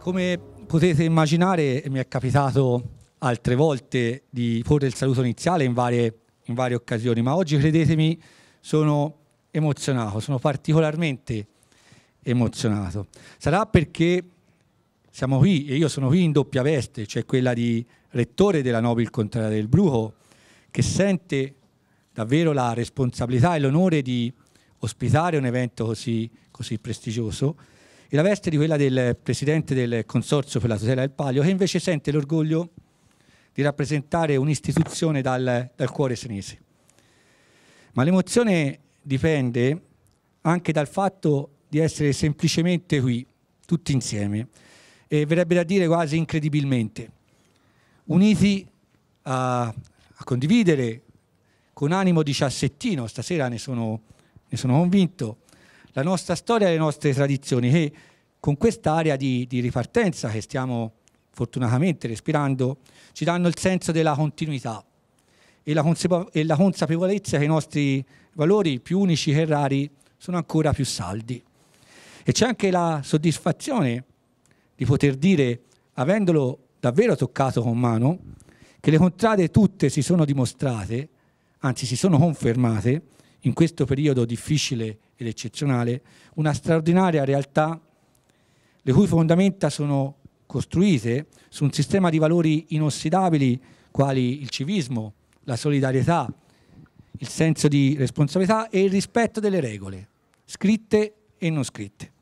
Come potete immaginare mi è capitato altre volte di porre il saluto iniziale in varie, in varie occasioni, ma oggi credetemi sono emozionato, sono particolarmente emozionato. Sarà perché siamo qui e io sono qui in doppia veste, cioè quella di rettore della Nobil Contrada del Bruco, che sente davvero la responsabilità e l'onore di ospitare un evento così, così prestigioso e la veste di quella del presidente del Consorzio per la tutela del Palio, che invece sente l'orgoglio di rappresentare un'istituzione dal, dal cuore senese. Ma l'emozione dipende anche dal fatto di essere semplicemente qui, tutti insieme, e verrebbe da dire quasi incredibilmente, uniti a, a condividere con animo di diciassettino, stasera ne sono, ne sono convinto, la nostra storia e le nostre tradizioni che con quest'area di, di ripartenza che stiamo fortunatamente respirando ci danno il senso della continuità e la, consapevo- e la consapevolezza che i nostri valori più unici che rari sono ancora più saldi. E c'è anche la soddisfazione di poter dire, avendolo davvero toccato con mano, che le contrade tutte si sono dimostrate, anzi si sono confermate, in questo periodo difficile ed eccezionale, una straordinaria realtà le cui fondamenta sono costruite su un sistema di valori inossidabili quali il civismo, la solidarietà, il senso di responsabilità e il rispetto delle regole, scritte e non scritte.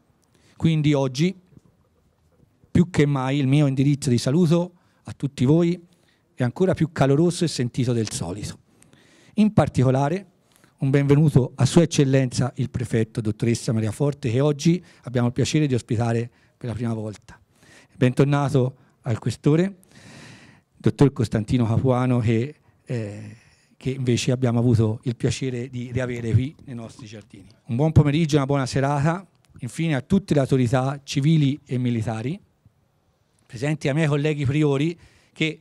Quindi oggi, più che mai, il mio indirizzo di saluto a tutti voi è ancora più caloroso e sentito del solito. In particolare un benvenuto a Sua Eccellenza il prefetto, dottoressa Maria Forte, che oggi abbiamo il piacere di ospitare per la prima volta. Bentornato al questore, dottor Costantino Capuano, che, eh, che invece abbiamo avuto il piacere di riavere qui nei nostri giardini. Un buon pomeriggio, una buona serata, infine a tutte le autorità civili e militari, presenti ai miei colleghi priori che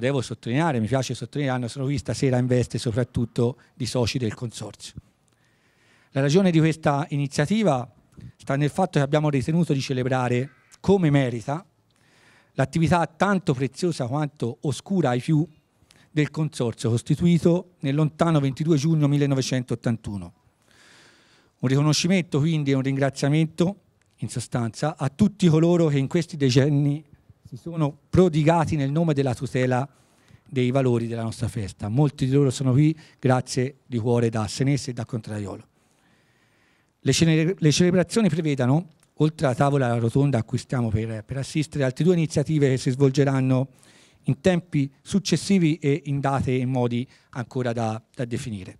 devo sottolineare, mi piace sottolineare, sono qui stasera in veste soprattutto di soci del Consorzio. La ragione di questa iniziativa sta nel fatto che abbiamo ritenuto di celebrare come merita l'attività tanto preziosa quanto oscura ai più del Consorzio costituito nel lontano 22 giugno 1981. Un riconoscimento quindi e un ringraziamento in sostanza a tutti coloro che in questi decenni si sono prodigati nel nome della tutela dei valori della nostra festa. Molti di loro sono qui, grazie di cuore da Senese e da Contraiolo. Le, cele le celebrazioni prevedano, oltre alla tavola rotonda a cui stiamo per, per assistere, altre due iniziative che si svolgeranno in tempi successivi e in date e modi ancora da, da definire.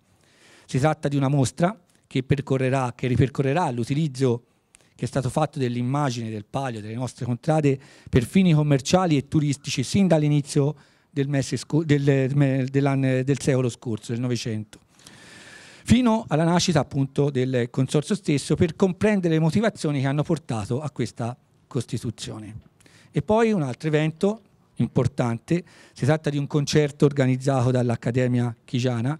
Si tratta di una mostra che, che ripercorrerà l'utilizzo che è stato fatto dell'immagine del palio delle nostre contrade per fini commerciali e turistici sin dall'inizio del, del, del, del secolo scorso, del Novecento fino alla nascita appunto del consorzio stesso per comprendere le motivazioni che hanno portato a questa Costituzione. E poi un altro evento importante, si tratta di un concerto organizzato dall'Accademia Chigiana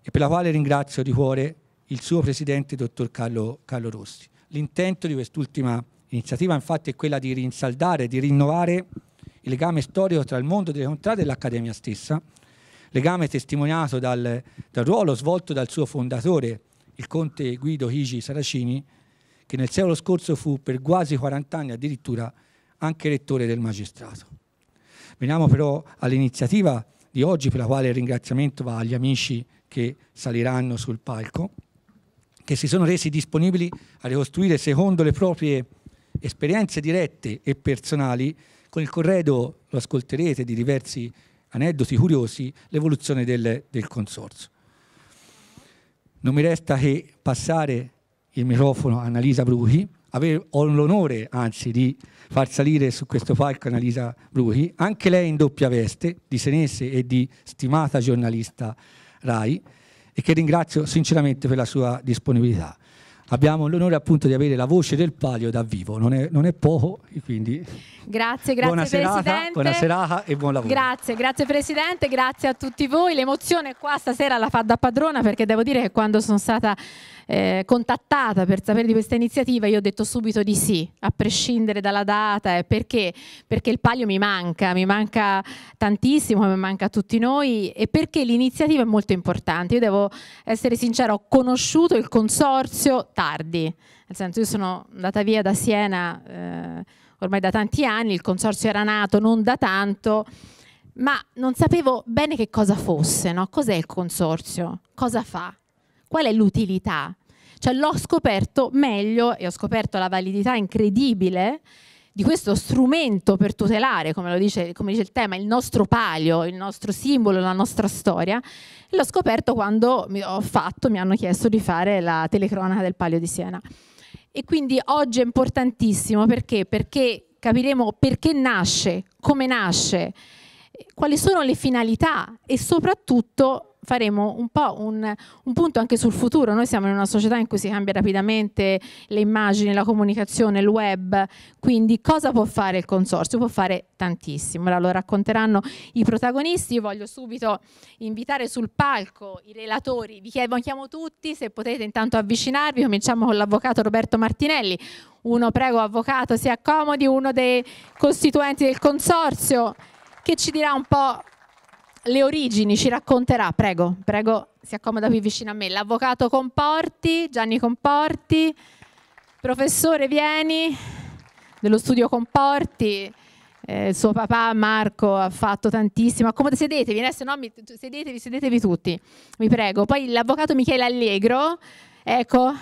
e per la quale ringrazio di cuore il suo presidente, dottor Carlo, Carlo Rossi. L'intento di quest'ultima iniziativa infatti è quella di rinsaldare, di rinnovare il legame storico tra il mondo delle contrade e l'Accademia stessa, legame testimoniato dal, dal ruolo svolto dal suo fondatore, il conte Guido Higi Saracini, che nel secolo scorso fu per quasi 40 anni addirittura anche rettore del magistrato. Veniamo però all'iniziativa di oggi per la quale il ringraziamento va agli amici che saliranno sul palco che si sono resi disponibili a ricostruire secondo le proprie esperienze dirette e personali, con il corredo, lo ascolterete, di diversi aneddoti curiosi, l'evoluzione del, del consorzio. Non mi resta che passare il microfono a Annalisa Bruchi. ho l'onore, anzi, di far salire su questo palco Annalisa Bruchi, anche lei in doppia veste, di senese e di stimata giornalista RAI e che ringrazio sinceramente per la sua disponibilità. Abbiamo l'onore appunto di avere la voce del palio da vivo, non è, non è poco, quindi grazie, grazie buona serata, buona serata e buon lavoro. Grazie, grazie Presidente, grazie a tutti voi. L'emozione qua stasera la fa da padrona perché devo dire che quando sono stata eh, contattata per sapere di questa iniziativa, io ho detto subito di sì, a prescindere dalla data, perché? Perché il palio mi manca, mi manca tantissimo, mi manca a tutti noi e perché l'iniziativa è molto importante. Io devo essere sincera, ho conosciuto il consorzio tardi, nel senso io sono andata via da Siena eh, ormai da tanti anni, il consorzio era nato non da tanto ma non sapevo bene che cosa fosse, no? cos'è il consorzio, cosa fa qual è l'utilità? Cioè l'ho scoperto meglio e ho scoperto la validità incredibile di questo strumento per tutelare, come, dice, come dice, il tema, il nostro palio, il nostro simbolo, la nostra storia. L'ho scoperto quando ho fatto, mi hanno chiesto di fare la telecronaca del palio di Siena. E quindi oggi è importantissimo perché? Perché capiremo perché nasce, come nasce, quali sono le finalità e soprattutto faremo un po' un, un, punto anche sul futuro. Noi siamo in una società in cui si cambia rapidamente le immagini, la comunicazione, il web, quindi cosa può fare il consorzio? Può fare tantissimo. Ora lo racconteranno i protagonisti. Io voglio subito invitare sul palco i relatori. Vi chiediamo chiamo tutti, se potete intanto avvicinarvi. Cominciamo con l'avvocato Roberto Martinelli. Uno, prego, avvocato, si accomodi, uno dei costituenti del consorzio che ci dirà un po' le origini ci racconterà, prego, prego, si accomoda qui vicino a me, l'avvocato Comporti, Gianni Comporti, professore Vieni dello studio Comporti, eh, suo papà Marco ha fatto tantissimo, accomodate, sedetevi, se no mi, sedetevi, sedetevi tutti, vi prego. Poi l'avvocato Michele Allegro, ecco,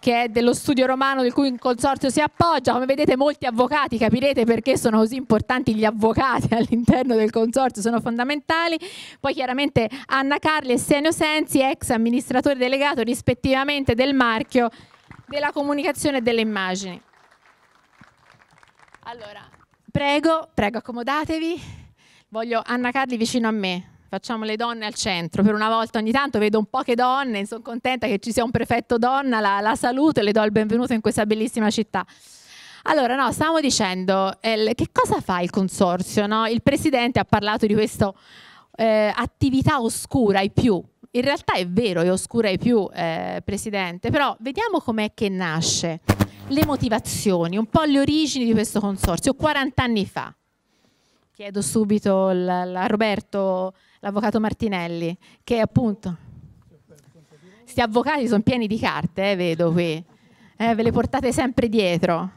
che è dello studio romano del cui il consorzio si appoggia. Come vedete molti avvocati, capirete perché sono così importanti gli avvocati all'interno del consorzio, sono fondamentali. Poi chiaramente Anna Carli e Senio Sensi, ex amministratore delegato rispettivamente del marchio, della comunicazione e delle immagini. Allora, prego, prego accomodatevi. Voglio Anna Carli vicino a me facciamo le donne al centro. Per una volta ogni tanto vedo un po' che donne, sono contenta che ci sia un prefetto donna, la, la saluto e le do il benvenuto in questa bellissima città. Allora, no, stavamo dicendo, eh, che cosa fa il consorzio? No? Il presidente ha parlato di questa eh, attività oscura ai più. In realtà è vero, è oscura ai più, eh, presidente, però vediamo com'è che nasce. Le motivazioni, un po' le origini di questo consorzio, 40 anni fa. Chiedo subito a Roberto l'avvocato Martinelli, che appunto... Questi avvocati sono pieni di carte, eh, vedo qui. Eh, ve le portate sempre dietro.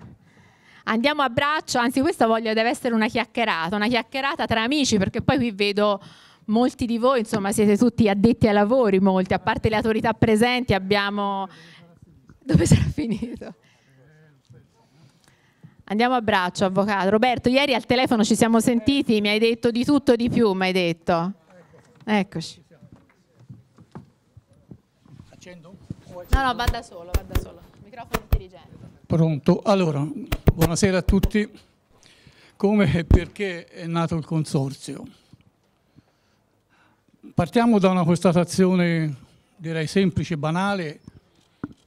Andiamo a braccio, anzi questa voglio, deve essere una chiacchierata, una chiacchierata tra amici, perché poi qui vedo molti di voi, insomma siete tutti addetti ai lavori, molti, a parte le autorità presenti abbiamo... Dove sarà finito? Andiamo a braccio, avvocato. Roberto, ieri al telefono ci siamo sentiti, mi hai detto di tutto di più, mi hai detto. Eccoci. Accendo? No, no, va da solo, va da solo. Microfono intelligente. Pronto. Allora, buonasera a tutti. Come e perché è nato il consorzio? Partiamo da una constatazione direi semplice, banale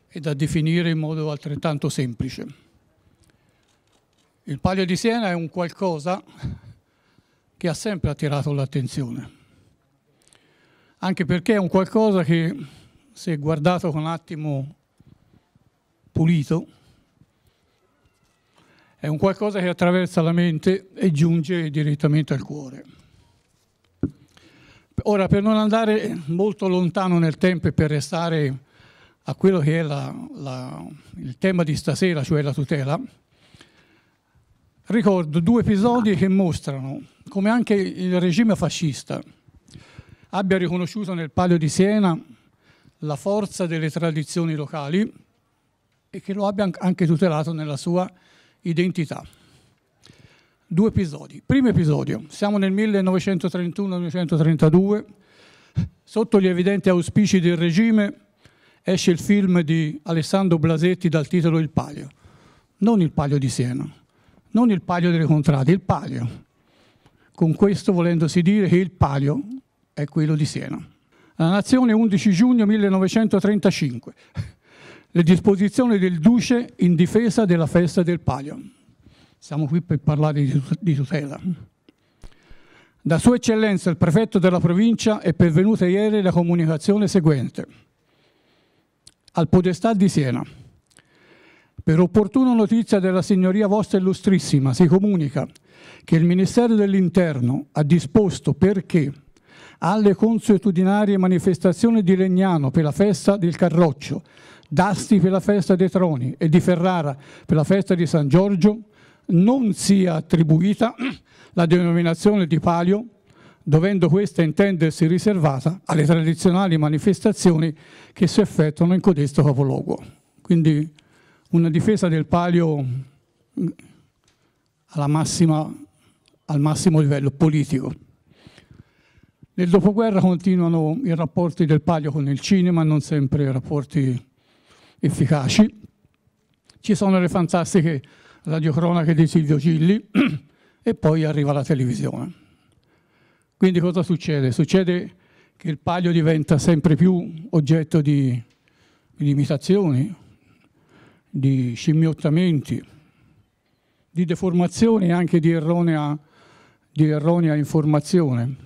e da definire in modo altrettanto semplice. Il Palio di Siena è un qualcosa che ha sempre attirato l'attenzione anche perché è un qualcosa che se guardato con un attimo pulito, è un qualcosa che attraversa la mente e giunge direttamente al cuore. Ora, per non andare molto lontano nel tempo e per restare a quello che è la, la, il tema di stasera, cioè la tutela, ricordo due episodi che mostrano come anche il regime fascista abbia riconosciuto nel Palio di Siena la forza delle tradizioni locali e che lo abbia anche tutelato nella sua identità. Due episodi. Primo episodio, siamo nel 1931-1932, sotto gli evidenti auspici del regime esce il film di Alessandro Blasetti dal titolo Il Palio, non il Palio di Siena, non il Palio delle Contrade, il Palio. Con questo volendosi dire che il Palio è quello di Siena. La Nazione 11 giugno 1935. Le disposizioni del Duce in difesa della festa del Palio. Siamo qui per parlare di tutela. Da Sua Eccellenza il prefetto della provincia è pervenuta ieri la comunicazione seguente. Al Podestà di Siena. Per opportuna notizia della Signoria Vostra Illustrissima si comunica che il Ministero dell'Interno ha disposto perché alle consuetudinarie manifestazioni di Legnano per la festa del Carroccio, d'Asti per la festa dei Troni e di Ferrara per la festa di San Giorgio, non sia attribuita la denominazione di palio, dovendo questa intendersi riservata alle tradizionali manifestazioni che si effettuano in codesto capoluogo. Quindi una difesa del palio mm, massima, al massimo livello politico. Nel dopoguerra continuano i rapporti del Palio con il cinema, non sempre rapporti efficaci. Ci sono le fantastiche radiocronache di Silvio Gilli e poi arriva la televisione. Quindi cosa succede? Succede che il Palio diventa sempre più oggetto di, di imitazioni, di scimmiottamenti, di deformazioni e anche di erronea, di erronea informazione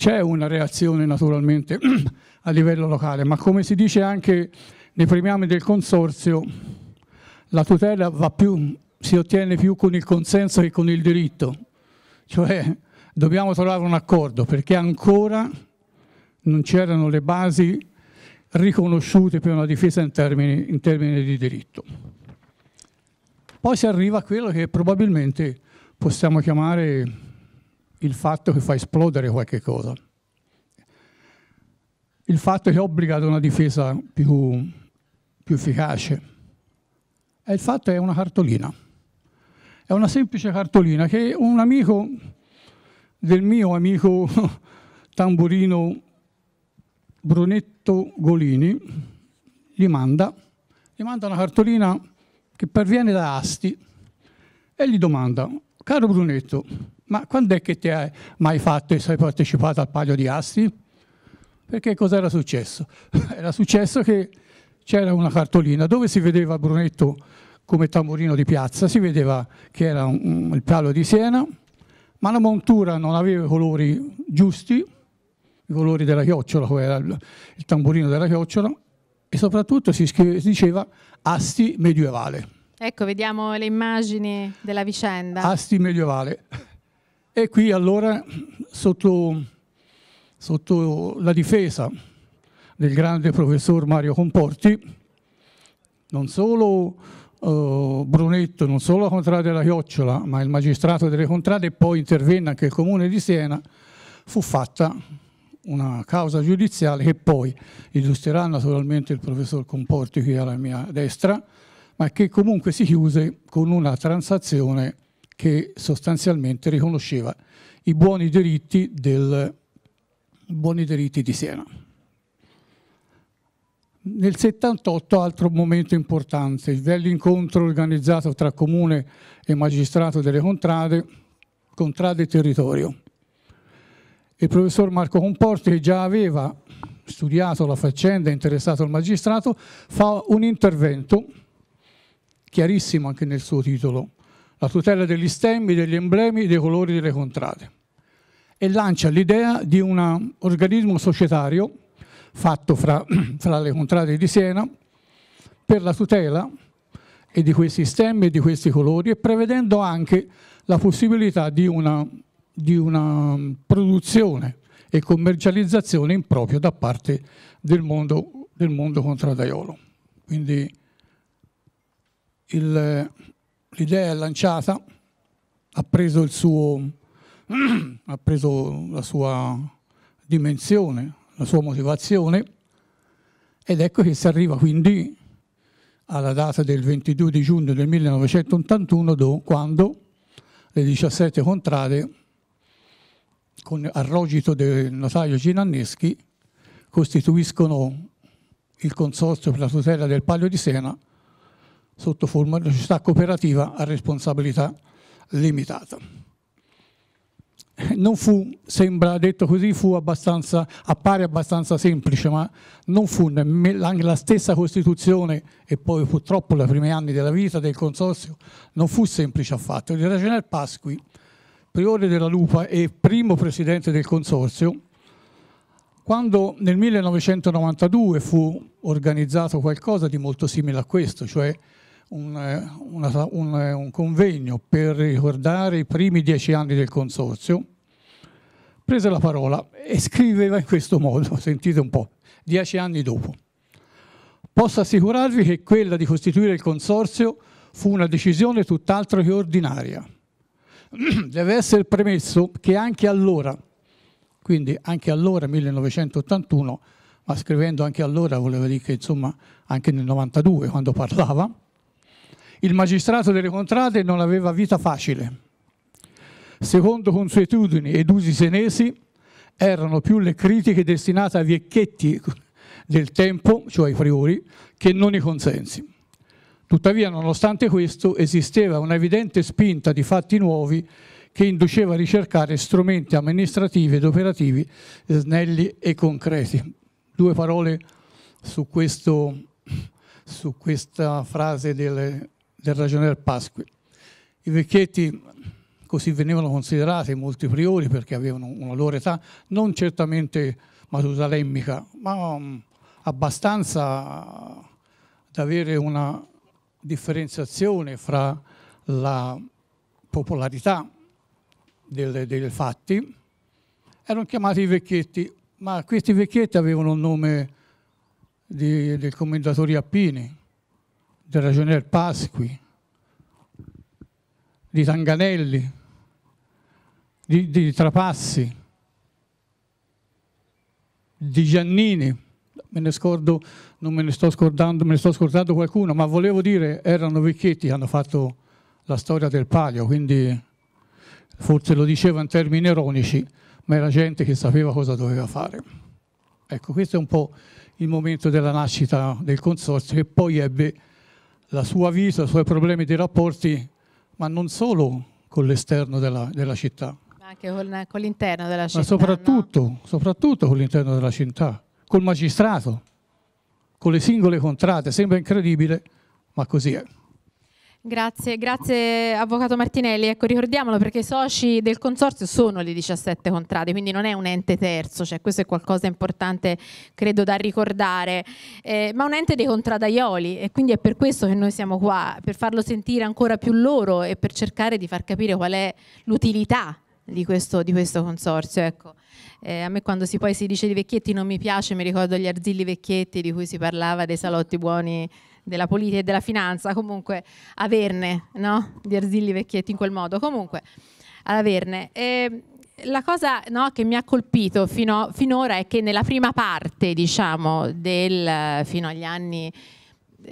c'è una reazione naturalmente a livello locale, ma come si dice anche nei premiami del consorzio, la tutela più, si ottiene più con il consenso che con il diritto. Cioè dobbiamo trovare un accordo perché ancora non c'erano le basi riconosciute per una difesa in termini, in termini, di diritto. Poi si arriva a quello che probabilmente possiamo chiamare il fatto che fa esplodere qualche cosa. Il fatto che obbliga ad una difesa più, più efficace. E il fatto è una cartolina. È una semplice cartolina che un amico del mio amico tamburino Brunetto Golini gli manda, gli manda una cartolina che perviene da Asti e gli domanda, caro Brunetto, ma quando è che ti hai mai fatto e sei partecipato al palio di Asti? Perché cosa era successo? era successo che c'era una cartolina dove si vedeva Brunetto come tamburino di piazza, si vedeva che era un, il palio di Siena, ma la montura non aveva i colori giusti, i colori della chiocciola, come era il, il tamburino della chiocciola, e soprattutto si, scrive, si diceva Asti medievale. Ecco, vediamo le immagini della vicenda. Asti medievale. E qui allora sotto, sotto la difesa del grande professor Mario Comporti, non solo Uh, Brunetto, non solo la contrada della Chiocciola, ma il magistrato delle contrade e poi intervenne anche il comune di Siena, fu fatta una causa giudiziale che poi illustrerà naturalmente il professor Comporti qui alla mia destra, ma che comunque si chiuse con una transazione che sostanzialmente riconosceva i buoni diritti, del, buoni diritti di Siena. Nel 78, altro momento importante, il dell'incontro organizzato tra comune e magistrato delle contrade, contrade e territorio. Il professor Marco Comporti, che già aveva studiato la faccenda, interessato al magistrato, fa un intervento, chiarissimo anche nel suo titolo, la tutela degli stemmi, degli emblemi, e dei colori delle contrade e lancia l'idea di un organismo societario fatto fra, fra, le contrade di Siena per la tutela e di questi stemmi e di questi colori e prevedendo anche la possibilità di una, di una produzione e commercializzazione in proprio da parte del mondo, del mondo contradaiolo. Quindi il, l'idea è lanciata, ha preso, suo, ha preso la sua dimensione, la sua motivazione ed ecco che si arriva quindi alla data del 22 di giugno del 1981 do, quando le 17 contrade con arrogito del notaio Ginanneschi costituiscono il consorzio per la tutela del Palio di Sena sotto forma di società cooperativa a responsabilità limitata. Non fu, sembra detto così, fu abbastanza, appare abbastanza semplice, ma non fu nemmeno la stessa Costituzione e poi purtroppo i primi anni della vita del Consorzio, non fu semplice affatto. Il Ragenel Pasqui, priore della Lupa e primo presidente del Consorzio, quando nel 1992 fu organizzato qualcosa di molto simile a questo, cioè un, una, un, un convegno per ricordare i primi dieci anni del consorzio, prese la parola e scriveva in questo modo, sentite un po', dieci anni dopo. Posso assicurarvi che quella di costituire il consorzio fu una decisione tutt'altro che ordinaria. Deve essere premesso che anche allora, quindi anche allora 1981, ma scrivendo anche allora voleva dire che insomma anche nel 92 quando parlava, il magistrato delle contrade non aveva vita facile. Secondo consuetudini ed usi senesi, erano più le critiche destinate ai vecchietti del tempo, cioè ai priori, che non i consensi. Tuttavia, nonostante questo, esisteva un'evidente spinta di fatti nuovi che induceva a ricercare strumenti amministrativi ed operativi snelli e concreti. Due parole su, questo, su questa frase del del ragionier Pasqui. I vecchietti così venivano considerati molti priori perché avevano una loro età non certamente matusalemmica, ma mm, abbastanza da avere una differenziazione fra la popolarità del, dei fatti. Erano chiamati i vecchietti, ma questi vecchietti avevano il nome di, del commendatore Appini, del ragionier Pasqui, di Tanganelli, di, di Trapassi, di Giannini, me ne scordo, non me ne sto scordando, me ne sto scordando qualcuno, ma volevo dire, erano vecchietti che hanno fatto la storia del palio, quindi forse lo diceva in termini ironici, ma era gente che sapeva cosa doveva fare. Ecco, questo è un po' il momento della nascita del consorzio che poi ebbe la sua vita, i suoi problemi di rapporti, ma non solo con l'esterno della, della città. Ma anche con, con l'interno della città. Ma soprattutto, no? soprattutto con l'interno della città, col magistrato, con le singole contrate. Sembra incredibile, ma così è. Grazie, grazie Avvocato Martinelli. Ecco, ricordiamolo perché i soci del consorzio sono le 17 contrade, quindi non è un ente terzo, cioè questo è qualcosa importante credo da ricordare, eh, ma un ente dei contradaioli e quindi è per questo che noi siamo qua, per farlo sentire ancora più loro e per cercare di far capire qual è l'utilità di questo, di questo, consorzio. Ecco. Eh, a me quando si, poi si dice di vecchietti non mi piace, mi ricordo gli arzilli vecchietti di cui si parlava, dei salotti buoni della politica e della finanza, comunque averne, no? Di Arzilli Vecchietti in quel modo, comunque ad averne. E la cosa no, che mi ha colpito fino, finora è che nella prima parte, diciamo, del, fino agli anni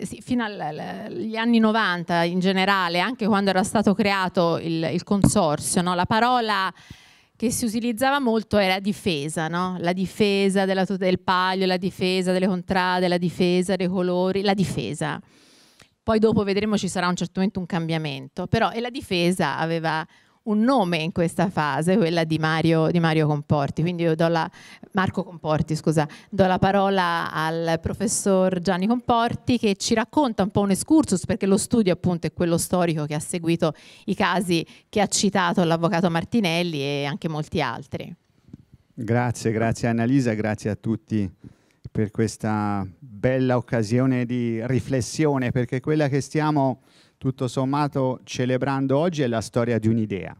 sì, fino agli anni 90 in generale, anche quando era stato creato il, il consorzio, no? la parola che si utilizzava molto era la difesa, no? la difesa della, del palio, la difesa delle contrade, la difesa dei colori, la difesa. Poi dopo vedremo ci sarà a un certo momento un cambiamento, però e la difesa aveva un nome in questa fase, quella di Mario, di Mario Comporti. Quindi io do la, Marco Comporti, scusa, do la parola al professor Gianni Comporti che ci racconta un po' un excursus, perché lo studio appunto è quello storico che ha seguito i casi che ha citato l'avvocato Martinelli e anche molti altri. Grazie, grazie Annalisa, grazie a tutti per questa bella occasione di riflessione, perché quella che stiamo tutto sommato celebrando oggi è la storia di un'idea.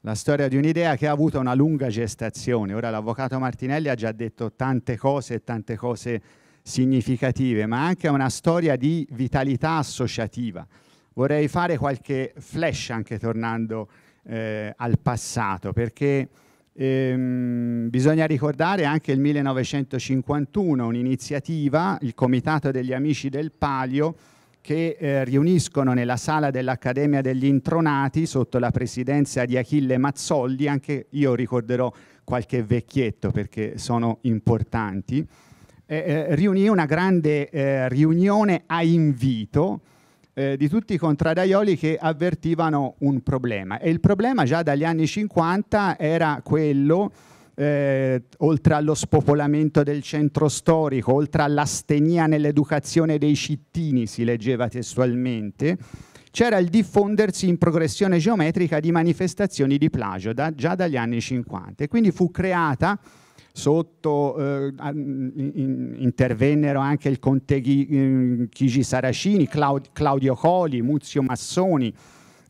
La storia di un'idea che ha avuto una lunga gestazione. Ora l'avvocato Martinelli ha già detto tante cose, e tante cose significative, ma anche una storia di vitalità associativa. Vorrei fare qualche flash anche tornando eh, al passato, perché ehm, bisogna ricordare anche il 1951, un'iniziativa, il Comitato degli Amici del Palio, che eh, riuniscono nella sala dell'Accademia degli Intronati sotto la presidenza di Achille Mazzoldi, anche io ricorderò qualche vecchietto perché sono importanti, eh, eh riunì una grande eh, riunione a invito eh, di tutti i contradaioli che avvertivano un problema. E il problema già dagli anni 50 era quello eh, oltre allo spopolamento del centro storico, oltre all'astenia nell'educazione dei cittini, si leggeva testualmente, c'era il diffondersi in progressione geometrica di manifestazioni di plagio da, già dagli anni 50 e quindi fu creata sotto eh, in, intervennero anche il conte Chigi eh, Saracini, Claud Claudio Coli, Muzio Massoni,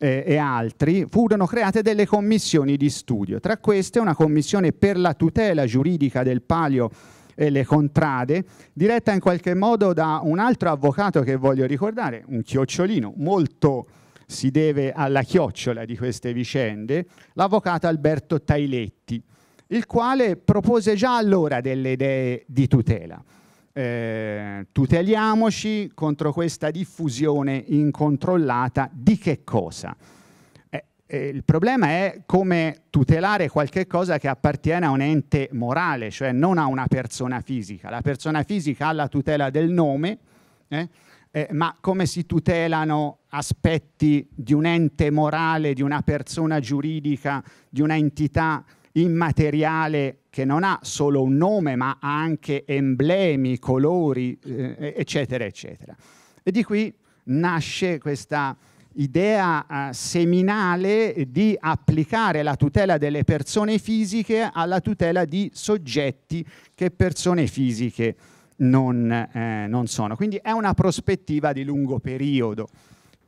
eh, e altri, furono create delle commissioni di studio. Tra queste una commissione per la tutela giuridica del palio e le contrade, diretta in qualche modo da un altro avvocato che voglio ricordare, un chiocciolino molto si deve alla chiocciola di queste vicende, l'avvocato Alberto Tailetti, il quale propose già allora delle idee di tutela eh, tuteliamoci contro questa diffusione incontrollata di che cosa? Eh, eh, il problema è come tutelare qualche cosa che appartiene a un ente morale, cioè non a una persona fisica. La persona fisica ha la tutela del nome, eh, eh, ma come si tutelano aspetti di un ente morale, di una persona giuridica, di una entità immateriale che non ha solo un nome ma ha anche emblemi, colori, eh, eh, eccetera, eccetera. E di qui nasce questa idea eh, seminale di applicare la tutela delle persone fisiche alla tutela di soggetti che persone fisiche non, eh, non sono. Quindi è una prospettiva di lungo periodo.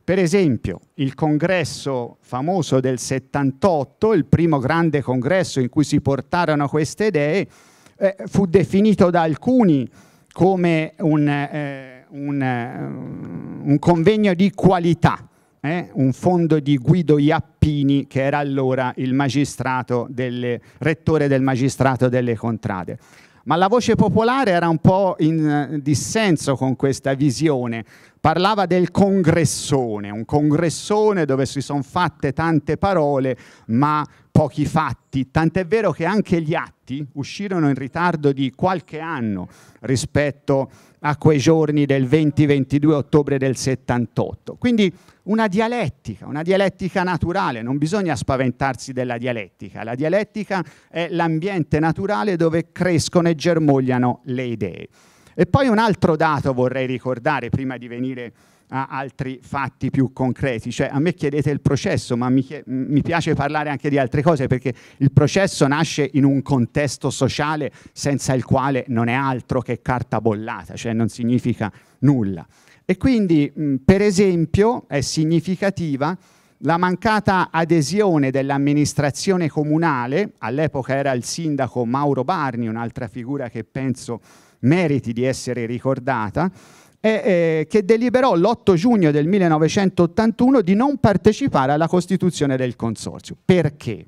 Per esempio, il congresso famoso del 78, il primo grande congresso in cui si portarono queste idee, eh, fu definito da alcuni come un, eh, un, eh, un convegno di qualità, eh? un fondo di Guido Iappini, che era allora il magistrato delle, rettore del magistrato delle contrade ma la voce popolare era un po' in eh, dissenso con questa visione. Parlava del congressone, un congressone dove si sono fatte tante parole, ma pochi fatti, tant'è vero che anche gli atti uscirono in ritardo di qualche anno rispetto a a quei giorni del 20-22 ottobre del 78. Quindi una dialettica, una dialettica naturale, non bisogna spaventarsi della dialettica, la dialettica è l'ambiente naturale dove crescono e germogliano le idee. E poi un altro dato vorrei ricordare prima di venire a altri fatti più concreti. Cioè, a me chiedete il processo, ma mi, mi, piace parlare anche di altre cose, perché il processo nasce in un contesto sociale senza il quale non è altro che carta bollata, cioè non significa nulla. E quindi, mh, per esempio, è significativa la mancata adesione dell'amministrazione comunale, all'epoca era il sindaco Mauro Barni, un'altra figura che penso meriti di essere ricordata, eh, che deliberò l'8 giugno del 1981 di non partecipare alla costituzione del consorzio. Perché?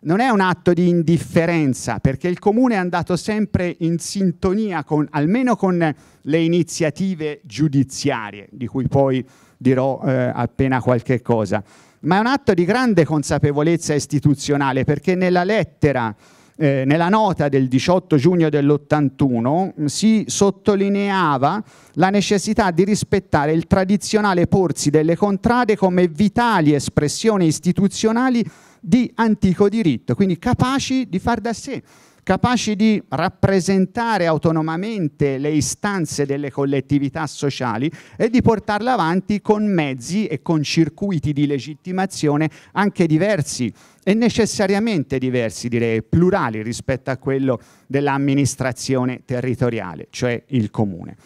Non è un atto di indifferenza, perché il comune è andato sempre in sintonia con, almeno con le iniziative giudiziarie, di cui poi dirò eh, appena qualche cosa, ma è un atto di grande consapevolezza istituzionale, perché nella lettera eh, nella nota del 18 giugno dell'81 si sottolineava la necessità di rispettare il tradizionale porsi delle contrade come vitali espressioni istituzionali di antico diritto, quindi capaci di far da sé capaci di rappresentare autonomamente le istanze delle collettività sociali e di portarle avanti con mezzi e con circuiti di legittimazione anche diversi e necessariamente diversi, direi plurali rispetto a quello dell'amministrazione territoriale, cioè il comune.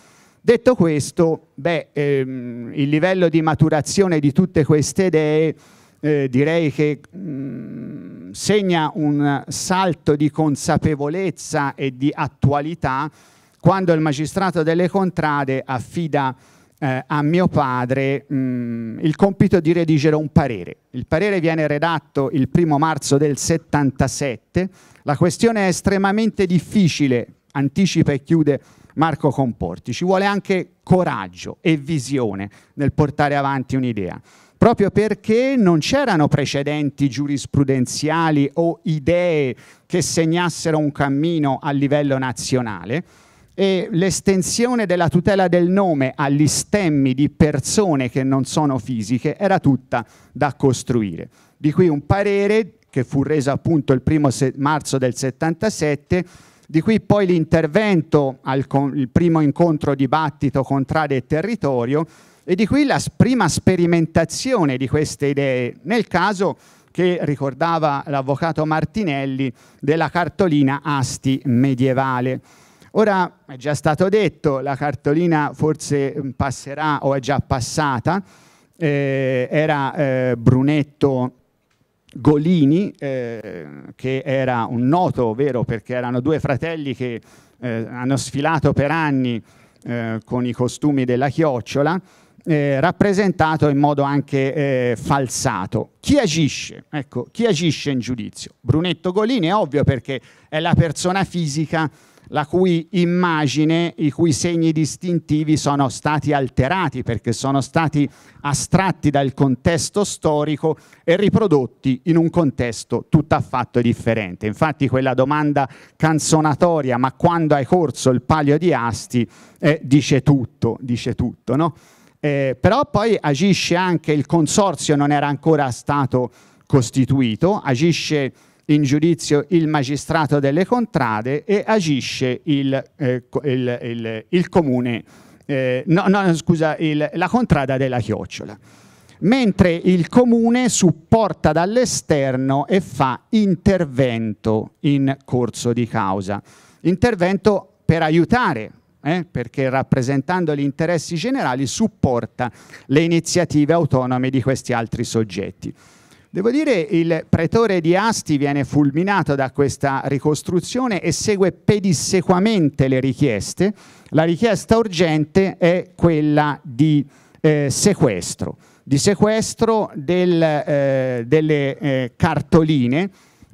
Detto questo, beh, ehm, il livello di maturazione di tutte queste idee eh, direi che mh, mm, segna un salto di consapevolezza e di attualità quando il magistrato delle contrade affida eh, a mio padre mh, mm, il compito di redigere un parere. Il parere viene redatto il primo marzo del 77, la questione è estremamente difficile, anticipa e chiude Marco Comporti, ci vuole anche coraggio e visione nel portare avanti un'idea proprio perché non c'erano precedenti giurisprudenziali o idee che segnassero un cammino a livello nazionale e l'estensione della tutela del nome agli stemmi di persone che non sono fisiche era tutta da costruire. Di qui un parere che fu reso appunto il primo marzo del 77, di qui poi l'intervento al primo incontro dibattito contrade e Territorio, e di qui la prima sperimentazione di queste idee, nel caso che ricordava l'avvocato Martinelli della cartolina Asti medievale. Ora è già stato detto, la cartolina forse passerà o è già passata, eh, era eh, Brunetto Golini, eh, che era un noto, vero, perché erano due fratelli che eh, hanno sfilato per anni eh, con i costumi della chiocciola, eh, rappresentato in modo anche eh, falsato. Chi agisce? Ecco, chi agisce in giudizio? Brunetto Golini è ovvio perché è la persona fisica la cui immagine, i cui segni distintivi sono stati alterati perché sono stati astratti dal contesto storico e riprodotti in un contesto tutt'affatto differente. Infatti quella domanda canzonatoria, ma quando hai corso il palio di Asti, eh, dice tutto, dice tutto, no? Eh, però poi agisce anche il consorzio, non era ancora stato costituito, agisce in giudizio il magistrato delle contrade e agisce il, eh, il, il, il comune, eh, no, no, scusa, la contrada della chiocciola. Mentre il comune supporta dall'esterno e fa intervento in corso di causa. Intervento per aiutare eh? perché rappresentando gli interessi generali supporta le iniziative autonome di questi altri soggetti. Devo dire che il pretore di Asti viene fulminato da questa ricostruzione e segue pedissequamente le richieste. La richiesta urgente è quella di eh, sequestro, di sequestro del, eh, delle eh, cartoline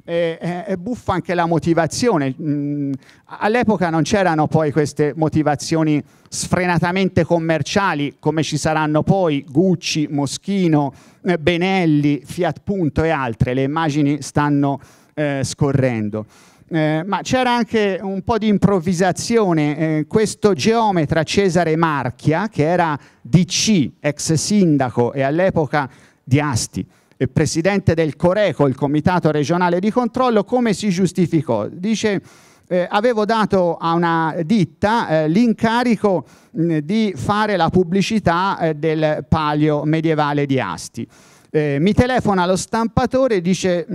è, è buffa anche la motivazione. Mm, all'epoca non c'erano poi queste motivazioni sfrenatamente commerciali come ci saranno poi Gucci, Moschino, eh, Benelli, Fiat Punto e altre. Le immagini stanno eh, scorrendo. Eh, ma c'era anche un po' di improvvisazione. Eh, questo geometra Cesare Marchia, che era DC, ex sindaco e all'epoca di Asti, presidente del Coreco, il Comitato regionale di controllo, come si giustificò? Dice eh, avevo dato a una ditta eh, l'incarico di fare la pubblicità eh, del palio medievale di Asti. Eh, mi telefona lo stampatore e dice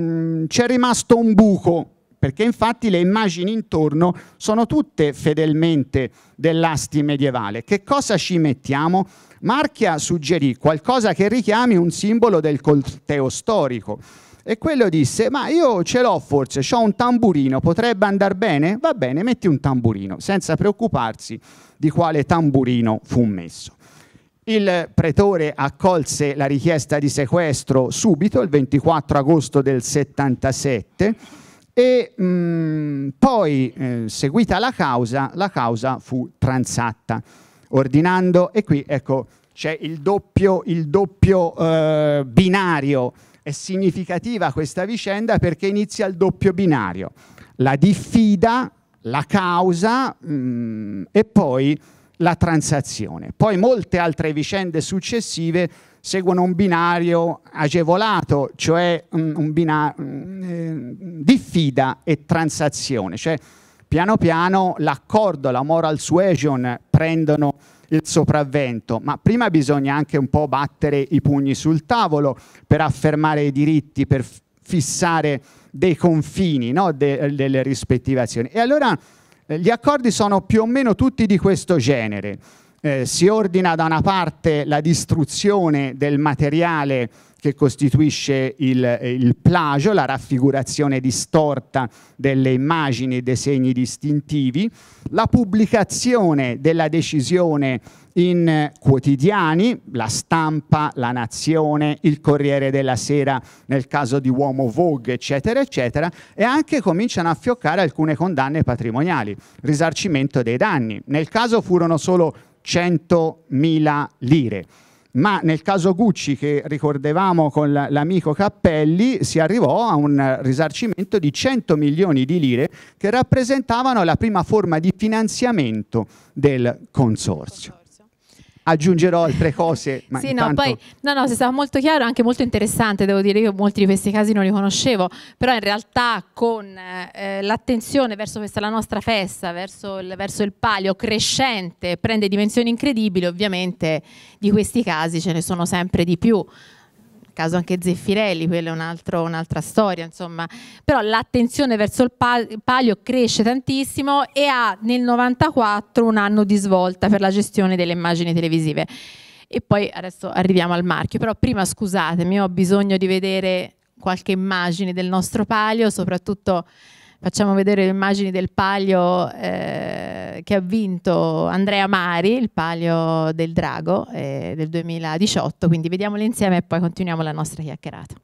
c'è rimasto un buco perché infatti le immagini intorno sono tutte fedelmente dell'asti medievale. Che cosa ci mettiamo? Marchia suggerì qualcosa che richiami un simbolo del corteo storico. E quello disse, ma io ce l'ho forse, ho un tamburino, potrebbe andare bene? Va bene, metti un tamburino, senza preoccuparsi di quale tamburino fu messo. Il pretore accolse la richiesta di sequestro subito, il 24 agosto del 77, e mh, mm, poi, eh, seguita la causa, la causa fu transatta ordinando e qui ecco c'è il doppio, il doppio eh, binario. È significativa questa vicenda perché inizia il doppio binario. La diffida, la causa mh, mm, e poi la transazione. Poi molte altre vicende successive seguono un binario agevolato, cioè mm, un binario mm, eh, diffida e transazione, cioè piano piano l'accordo, la moral suasion prendono il sopravvento, ma prima bisogna anche un po' battere i pugni sul tavolo per affermare i diritti, per fissare dei confini no? De delle rispettive azioni. E allora eh, gli accordi sono più o meno tutti di questo genere eh, si ordina da una parte la distruzione del materiale che costituisce il, il, plagio, la raffigurazione distorta delle immagini e dei segni distintivi, la pubblicazione della decisione in quotidiani, la stampa, la nazione, il Corriere della Sera nel caso di Uomo Vogue, eccetera, eccetera, e anche cominciano a fioccare alcune condanne patrimoniali, risarcimento dei danni. Nel caso furono solo 100.000 lire. Ma nel caso Gucci, che ricordavamo con l'amico Cappelli, si arrivò a un risarcimento di 100 milioni di lire che rappresentavano la prima forma di finanziamento del consorzio aggiungerò altre cose. Ma sì, intanto... no, poi, no, no, sei stato molto chiaro, anche molto interessante, devo dire, io molti di questi casi non li conoscevo, però in realtà con eh, l'attenzione verso questa la nostra festa, verso il, verso il, palio crescente, prende dimensioni incredibili, ovviamente di questi casi ce ne sono sempre di più caso anche Zeffirelli, quella è un'altra storia, insomma. Però l'attenzione verso il palio cresce tantissimo e ha nel 94 un anno di svolta per la gestione delle immagini televisive. E poi adesso arriviamo al marchio, però prima scusatemi, ho bisogno di vedere qualche immagine del nostro palio, soprattutto facciamo vedere le immagini del palio eh, che ha vinto Andrea Mari, il palio del Drago eh, del 2018, quindi vediamole insieme e poi continuiamo la nostra chiacchierata.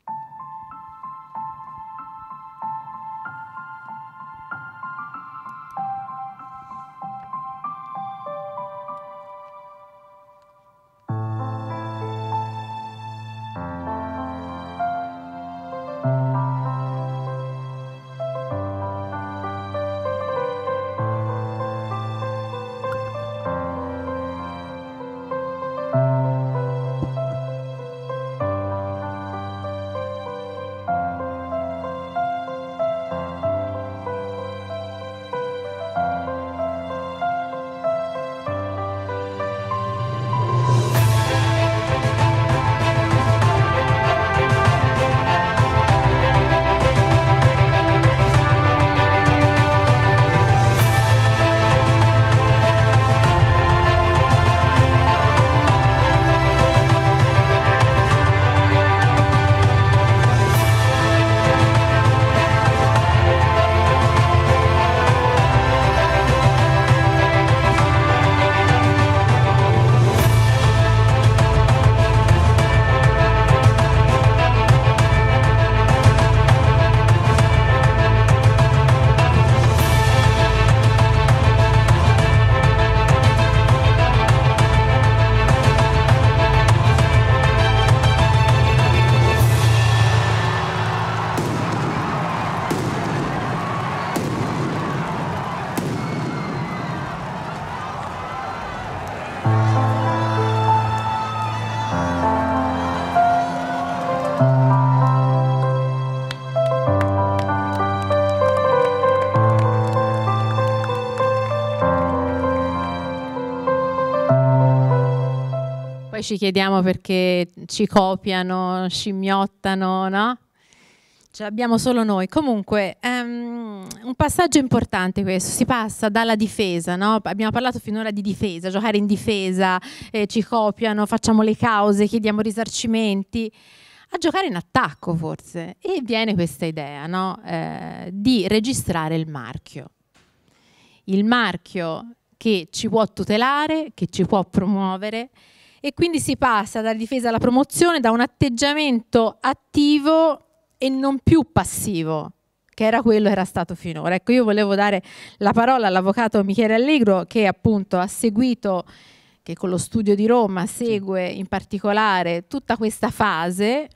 ci chiediamo perché ci copiano, scimmiottano, no? Ce l'abbiamo solo noi. Comunque, um, un passaggio importante questo, si passa dalla difesa, no? abbiamo parlato finora di difesa, giocare in difesa, eh, ci copiano, facciamo le cause, chiediamo risarcimenti a giocare in attacco forse. E viene questa idea no? eh, di registrare il marchio. Il marchio che ci può tutelare, che ci può promuovere e quindi si passa dalla difesa alla promozione da un atteggiamento attivo e non più passivo che era quello che era stato finora. Ecco, io volevo dare la parola all'avvocato Michele Allegro che appunto ha seguito che con lo studio di Roma segue in particolare tutta questa fase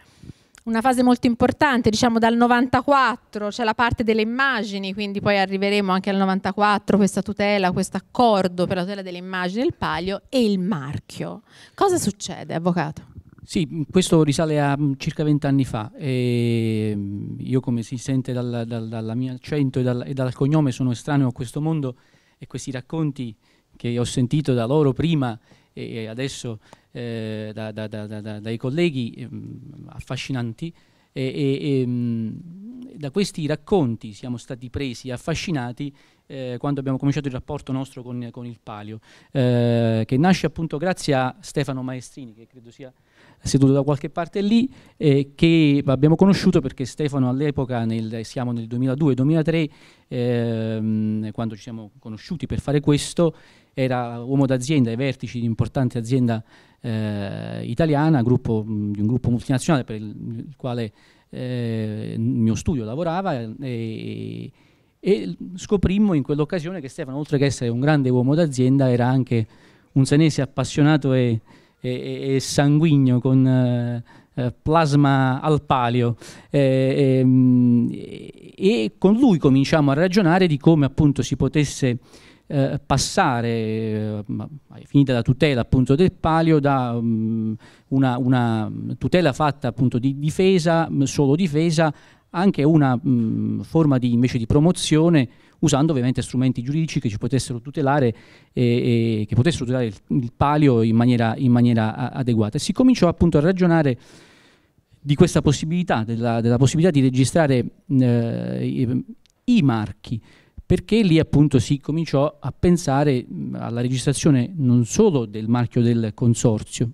una fase molto importante, diciamo dal 94 c'è la parte delle immagini, quindi poi arriveremo anche al 94, questa tutela, questo accordo per la tutela delle immagini del palio e il marchio. Cosa succede, avvocato? Sì, questo risale a mm, circa vent'anni fa. E ehm, io, come si sente dal, dal, dal mio accento e dal, e dal cognome, sono estraneo a questo mondo e questi racconti che ho sentito da loro prima e adesso eh, da, da, da, dai colleghi mh, ehm, affascinanti e, e, e ehm, mh, da questi racconti siamo stati presi, affascinati eh, quando abbiamo cominciato il rapporto nostro con, con il Palio, eh, che nasce appunto grazie a Stefano Maestrini, che credo sia seduto da qualche parte lì, eh, che abbiamo conosciuto perché Stefano all'epoca, siamo nel 2002-2003, ehm, quando ci siamo conosciuti per fare questo, era uomo d'azienda ai vertici di un'importante azienda eh, italiana, gruppo, mm, di un gruppo multinazionale per il, il quale eh, il mio studio lavorava e, e scoprimmo in quell'occasione che Stefano, oltre che essere un grande uomo d'azienda, era anche un senese appassionato e, e, e sanguigno con... Eh, eh, plasma al palio e, eh, ehm, e, e, con lui cominciamo a ragionare di come appunto si potesse eh, passare, eh, finita la tutela appunto del palio, da um, una, una, tutela fatta appunto di difesa, mm, solo difesa, anche una mh, mm, forma di, invece di promozione usando ovviamente strumenti giuridici che ci potessero tutelare, eh, che potessero tutelare il, il palio in maniera, in maniera adeguata. E si cominciò appunto a ragionare di questa possibilità, della, della possibilità di registrare eh, i marchi perché lì appunto si cominciò a pensare alla registrazione non solo del marchio del consorzio,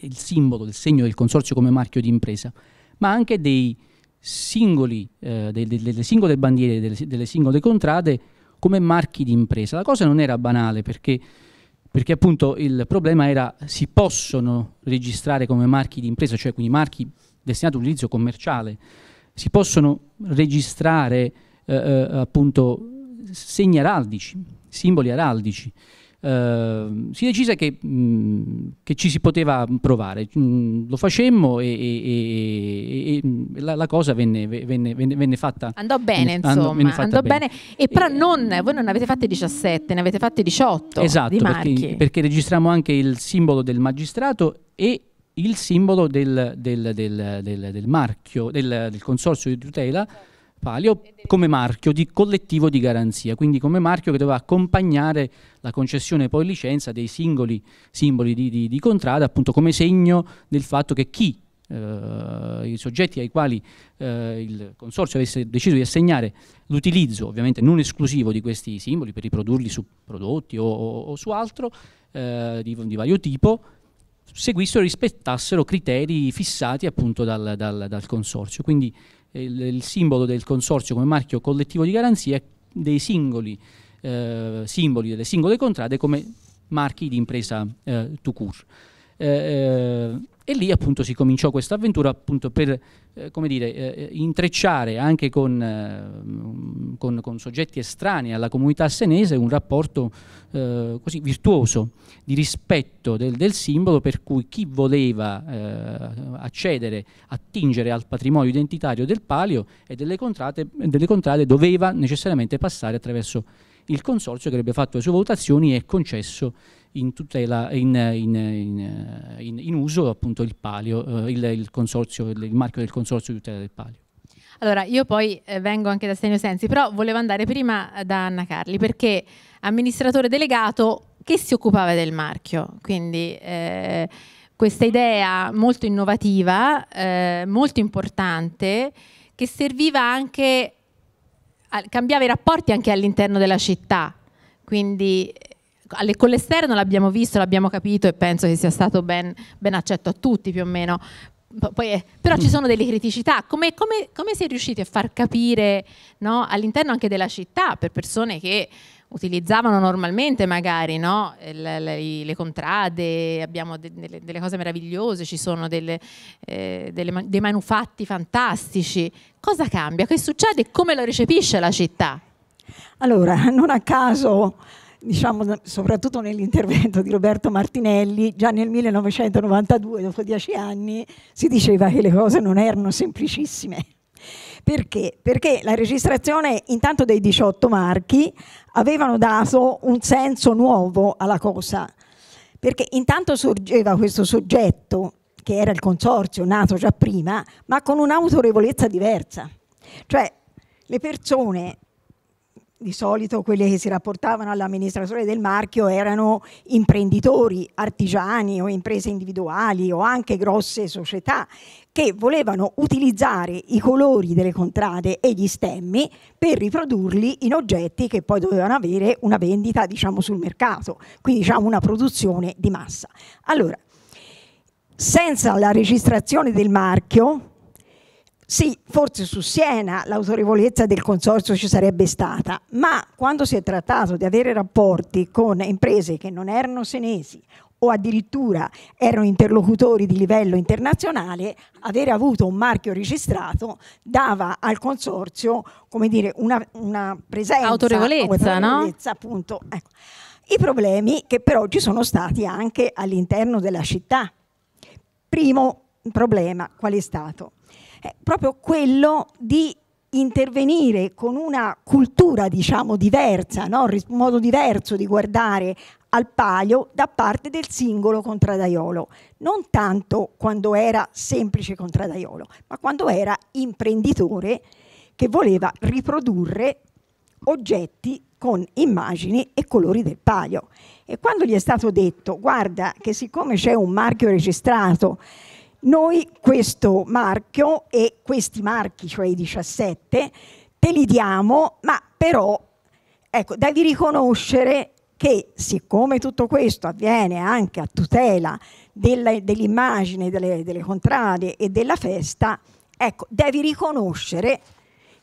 il simbolo, il segno del consorzio come marchio di impresa, ma anche dei singoli, eh, delle, delle singole bandiere, delle, delle, singole contrade come marchi di impresa. La cosa non era banale perché, perché appunto il problema era si possono registrare come marchi di impresa, cioè quindi marchi destinati all'utilizzo commerciale, si possono registrare eh, eh, appunto segni araldici, simboli araldici. Uh, si decise che, mh, che, ci si poteva provare, mh, lo facemmo e, e, e, e la, la, cosa venne, venne, venne, venne, fatta. Andò bene, insomma, andò, andò bene. bene. E però non, eh, voi non ne avete fatte 17, ne avete fatte 18. Esatto, perché, perché registriamo anche il simbolo del magistrato e il simbolo del, del, del, del marchio, del, consorzio di tutela. Palio come marchio di collettivo di garanzia, quindi come marchio che doveva accompagnare la concessione e poi licenza dei singoli simboli di, di, di contrada, appunto come segno del fatto che chi Uh, i soggetti ai quali uh, il consorzio avesse deciso di assegnare l'utilizzo ovviamente non esclusivo di questi simboli per riprodurli su prodotti o, o, o su altro uh, di, di, vario tipo seguissero e rispettassero criteri fissati appunto dal, dal, dal consorzio quindi il, il simbolo del consorzio come marchio collettivo di garanzia dei singoli eh, simboli delle singole contrade come marchi di impresa eh, to court. Eh, eh, e lì appunto si cominciò questa avventura appunto per eh, come dire, eh, eh intrecciare anche con, eh, mm, con, con, soggetti estranei alla comunità senese un rapporto eh, così virtuoso di rispetto del, del, simbolo per cui chi voleva accedere, attingere al patrimonio identitario del palio e delle contrade, delle contrade doveva necessariamente passare attraverso il consorzio che avrebbe fatto le sue valutazioni e concesso in, tutela, in, in, in uso appunto il palio, eh, il, il, consorzio, il, il marchio del consorzio di tutela del palio. Allora, io poi eh, vengo anche da Stenio Sensi, però volevo andare prima da Anna Carli, perché amministratore delegato che si occupava del marchio, quindi eh, questa idea molto innovativa, eh, molto importante, che serviva anche, a, cambiava i rapporti anche all'interno della città, quindi con l'esterno l'abbiamo visto, l'abbiamo capito e penso che sia stato ben, ben accetto a tutti più o meno. Poi, eh, però ci mm. sono delle criticità, come, come, come si è riusciti a far capire no, all'interno anche della città per persone che utilizzavano normalmente magari no, le, le, le, contrade, abbiamo de, delle, delle, cose meravigliose, ci sono delle, eh, delle, dei manufatti fantastici. Cosa cambia? Che succede e come lo recepisce la città? Allora, non a caso diciamo, soprattutto nell'intervento di Roberto Martinelli, già nel 1992, dopo dieci anni, si diceva che le cose non erano semplicissime. Perché? Perché la registrazione intanto dei 18 marchi avevano dato un senso nuovo alla cosa, perché intanto sorgeva questo soggetto che era il consorzio nato già prima, ma con un'autorevolezza diversa. Cioè le persone di solito quelle che si rapportavano all'amministratore del marchio erano imprenditori, artigiani o imprese individuali o anche grosse società che volevano utilizzare i colori delle contrade e gli stemmi per riprodurli in oggetti che poi dovevano avere una vendita diciamo, sul mercato, quindi diciamo, una produzione di massa. Allora, senza la registrazione del marchio sì, forse su Siena l'autorevolezza del consorzio ci sarebbe stata, ma quando si è trattato di avere rapporti con imprese che non erano senesi o addirittura erano interlocutori di livello internazionale, avere avuto un marchio registrato dava al consorzio come dire, una, una presenza, autorevolezza, no? appunto. Ecco. I problemi che però ci sono stati anche all'interno della città. Primo problema, qual è stato? è proprio quello di intervenire con una cultura diciamo diversa, no? un modo diverso di guardare al palio da parte del singolo contradaiolo, non tanto quando era semplice contradaiolo, ma quando era imprenditore che voleva riprodurre oggetti con immagini e colori del palio. E quando gli è stato detto, guarda che siccome c'è un marchio registrato noi questo marchio e questi marchi, cioè i 17, te li diamo, ma però ecco, devi riconoscere che siccome tutto questo avviene anche a tutela dell'immagine, delle, delle contrarie e della festa, ecco, devi riconoscere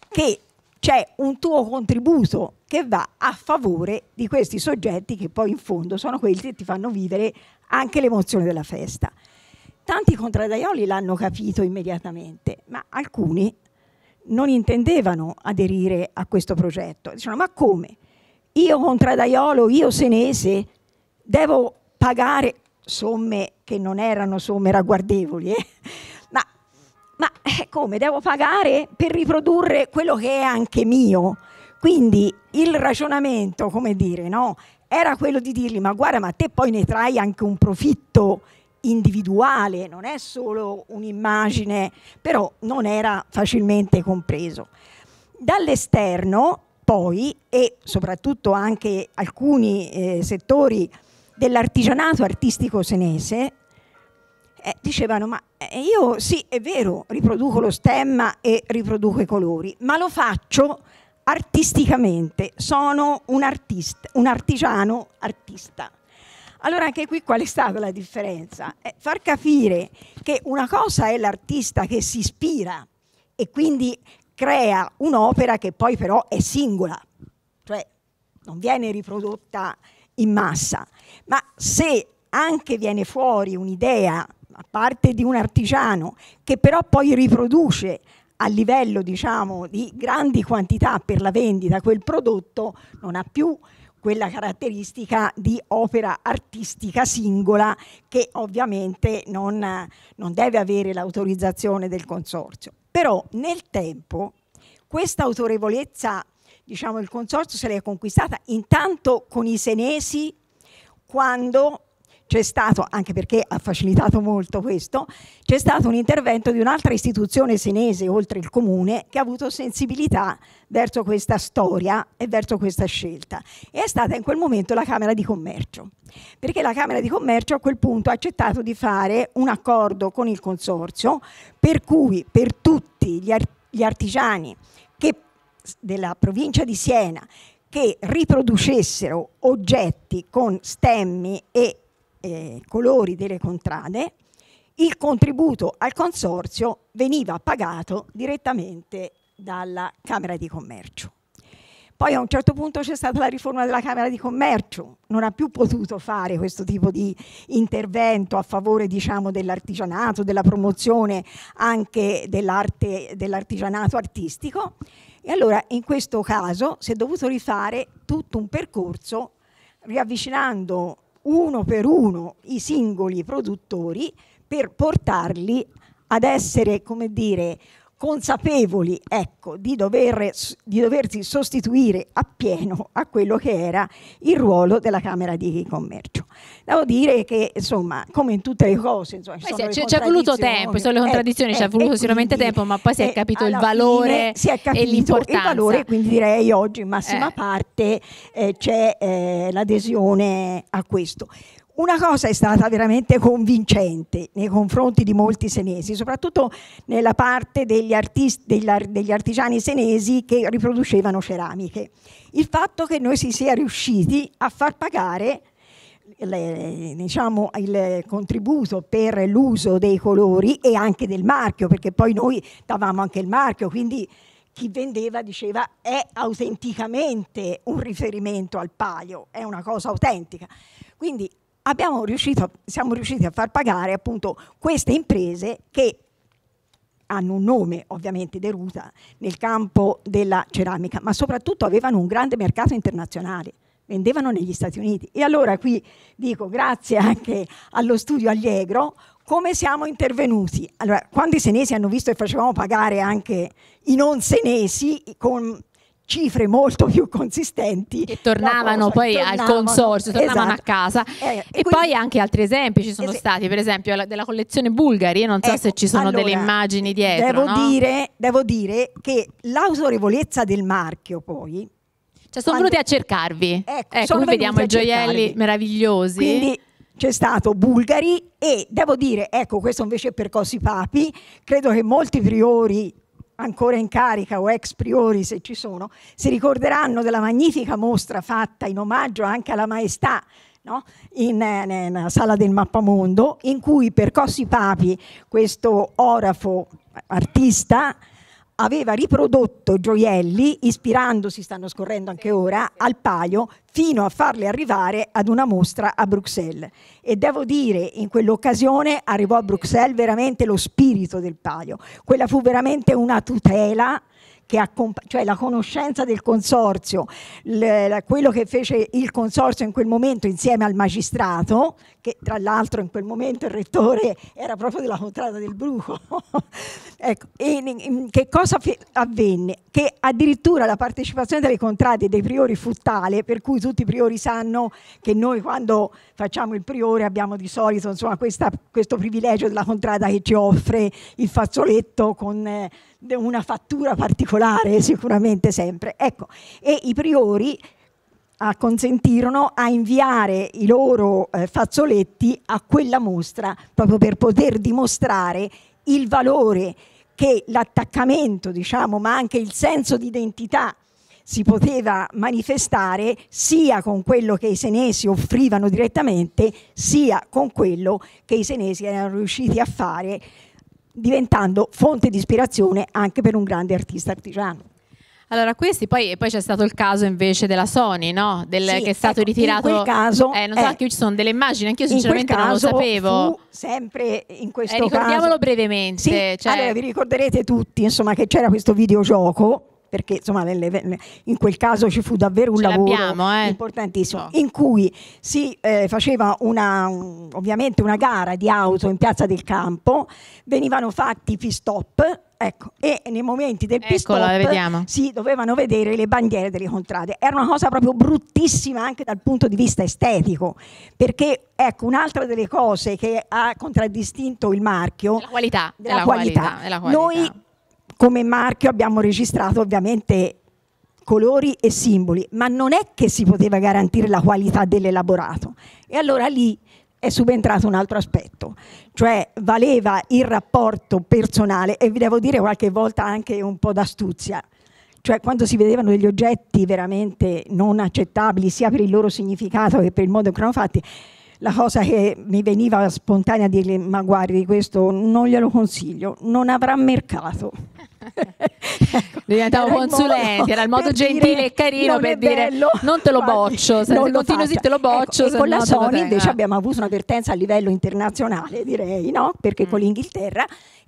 che c'è un tuo contributo che va a favore di questi soggetti che poi in fondo sono quelli che ti fanno vivere anche l'emozione della festa. Tanti contradaioli l'hanno capito immediatamente, ma alcuni non intendevano aderire a questo progetto. Dicevano, ma come? Io contradaiolo, io senese, devo pagare somme che non erano somme ragguardevoli, eh? ma, ma eh, come? Devo pagare per riprodurre quello che è anche mio? Quindi il ragionamento, come dire, no? era quello di dirgli, ma guarda, ma te poi ne trai anche un profitto individuale, non è solo un'immagine, però non era facilmente compreso. Dall'esterno poi e soprattutto anche alcuni eh, settori dell'artigianato artistico senese eh, dicevano ma eh, io sì è vero riproduco lo stemma e riproduco i colori ma lo faccio artisticamente sono un, artist, un artigiano artista allora anche qui qual è stata la differenza? È far capire che una cosa è l'artista che si ispira e quindi crea un'opera che poi però è singola, cioè non viene riprodotta in massa, ma se anche viene fuori un'idea a parte di un artigiano che però poi riproduce a livello diciamo, di grandi quantità per la vendita quel prodotto non ha più quella caratteristica di opera artistica singola che ovviamente non, non deve avere l'autorizzazione del consorzio. Però nel tempo questa autorevolezza, diciamo, il consorzio se l'è conquistata intanto con i senesi quando c'è stato, anche perché ha facilitato molto questo, c'è stato un intervento di un'altra istituzione senese oltre il comune che ha avuto sensibilità verso questa storia e verso questa scelta. E è stata in quel momento la Camera di Commercio, perché la Camera di Commercio a quel punto ha accettato di fare un accordo con il consorzio per cui per tutti gli, art gli artigiani che, della provincia di Siena che riproducessero oggetti con stemmi e eh, colori delle contrade, il contributo al consorzio veniva pagato direttamente dalla Camera di Commercio. Poi a un certo punto c'è stata la riforma della Camera di Commercio, non ha più potuto fare questo tipo di intervento a favore diciamo, dell'artigianato, della promozione anche dell'arte, dell'artigianato artistico e allora in questo caso si è dovuto rifare tutto un percorso riavvicinando uno per uno i singoli produttori per portarli ad essere, come dire, consapevoli ecco, di, dover, di, doversi sostituire appieno a quello che era il ruolo della Camera di Commercio. Devo dire che, insomma, come in tutte le cose, insomma, ci, ci è voluto tempo, sono le contraddizioni, eh, ci è eh, voluto quindi, sicuramente tempo, ma poi si è eh, capito il valore si è capito e l'importanza. Il valore, quindi direi oggi in massima eh. parte eh, c'è eh, l'adesione a questo. Una cosa è stata veramente convincente nei confronti di molti senesi, soprattutto nella parte degli, artisti, degli, artigiani senesi che riproducevano ceramiche. Il fatto che noi si sia riusciti a far pagare le, diciamo, il contributo per l'uso dei colori e anche del marchio, perché poi noi davamo anche il marchio, quindi chi vendeva diceva è autenticamente un riferimento al paio, è una cosa autentica. Quindi abbiamo riuscito, siamo riusciti a far pagare appunto queste imprese che hanno un nome ovviamente Deruta nel campo della ceramica, ma soprattutto avevano un grande mercato internazionale vendevano negli Stati Uniti. E allora qui dico grazie anche allo studio Allegro, come siamo intervenuti? Allora, quando i senesi hanno visto che facevamo pagare anche i non senesi con cifre molto più consistenti che tornavano poi tornavano, al consorzio, tornavano esatto. a casa eh, e, e quindi, poi anche altri esempi ci sono es stati, per esempio la, della collezione Bulgari, io non so ecco, se ci sono allora, delle immagini dietro. Devo, no? dire, devo dire che l'autorevolezza del marchio poi... Cioè sono quando, venuti a cercarvi, ecco, ecco qui vediamo i gioielli cercarvi. meravigliosi. Quindi, c'è stato Bulgari e devo dire, ecco questo invece è per Cosi Papi, credo che molti priori ancora in carica o ex priori se ci sono, si ricorderanno della magnifica mostra fatta in omaggio anche alla maestà No? in, eh, nella sala del Mappamondo, in cui Percossi Papi, questo orafo artista, aveva riprodotto gioielli, ispirandosi, stanno scorrendo anche ora, al paio, fino a farli arrivare ad una mostra a Bruxelles. E devo dire, in quell'occasione arrivò a Bruxelles veramente lo spirito del paio. Quella fu veramente una tutela cioè la conoscenza del consorzio, quello che fece il consorzio in quel momento insieme al magistrato, che tra l'altro in quel momento il rettore era proprio della contrada del Bruco, Ecco, che cosa avvenne? Che addirittura la partecipazione delle contrade dei priori fu tale, per cui tutti i priori sanno che noi quando facciamo il priore abbiamo di solito insomma, questa, questo privilegio della contrada che ci offre il fazzoletto con eh, una fattura particolare sicuramente sempre. Ecco, e i priori ah, consentirono a inviare i loro eh, fazzoletti a quella mostra proprio per poter dimostrare il valore che l'attaccamento, diciamo, ma anche il senso di identità si poteva manifestare sia con quello che i senesi offrivano direttamente, sia con quello che i senesi erano riusciti a fare, diventando fonte di ispirazione anche per un grande artista artigiano. Allora, questi poi, poi c'è stato il caso invece della Sony, no? Del, sì, che è ecco, stato ecco, ritirato. In quel caso. Eh, non so, eh, anche io ci sono delle immagini, anche io sinceramente non lo sapevo. sempre in eh, questo eh, ricordiamolo caso. brevemente. Sì, cioè... Allora, vi ricorderete tutti insomma, che c'era questo videogioco perché insomma nelle, in quel caso ci fu davvero un Ce lavoro eh. importantissimo no. Oh. in cui si eh, faceva una, un, ovviamente una gara di auto in piazza del campo venivano fatti i pit stop Ecco, e nei momenti del pistop si dovevano vedere le bandiere delle contrade. Era una cosa proprio bruttissima anche dal punto di vista estetico, perché ecco, un'altra delle cose che ha contraddistinto il marchio... La qualità. La la qualità. qualità, la qualità. Noi come marchio abbiamo registrato ovviamente colori e simboli, ma non è che si poteva garantire la qualità dell'elaborato. E allora lì è subentrato un altro aspetto, cioè valeva il rapporto personale e vi devo dire qualche volta anche un po' d'astuzia, cioè quando si vedevano degli oggetti veramente non accettabili sia per il loro significato che per il modo in cui erano fatti, la cosa che mi veniva spontanea a dirgli ma guardi questo non glielo consiglio, non avrà mercato. Diventavo era consulente, era il modo gentile dire, e carino per dire bello, non te lo boccio, se non continui così te lo ecco, boccio. Ecco, con la Sony invece eh. abbiamo avuto un'avvertenza a livello internazionale direi, no? perché mm. con l'Inghilterra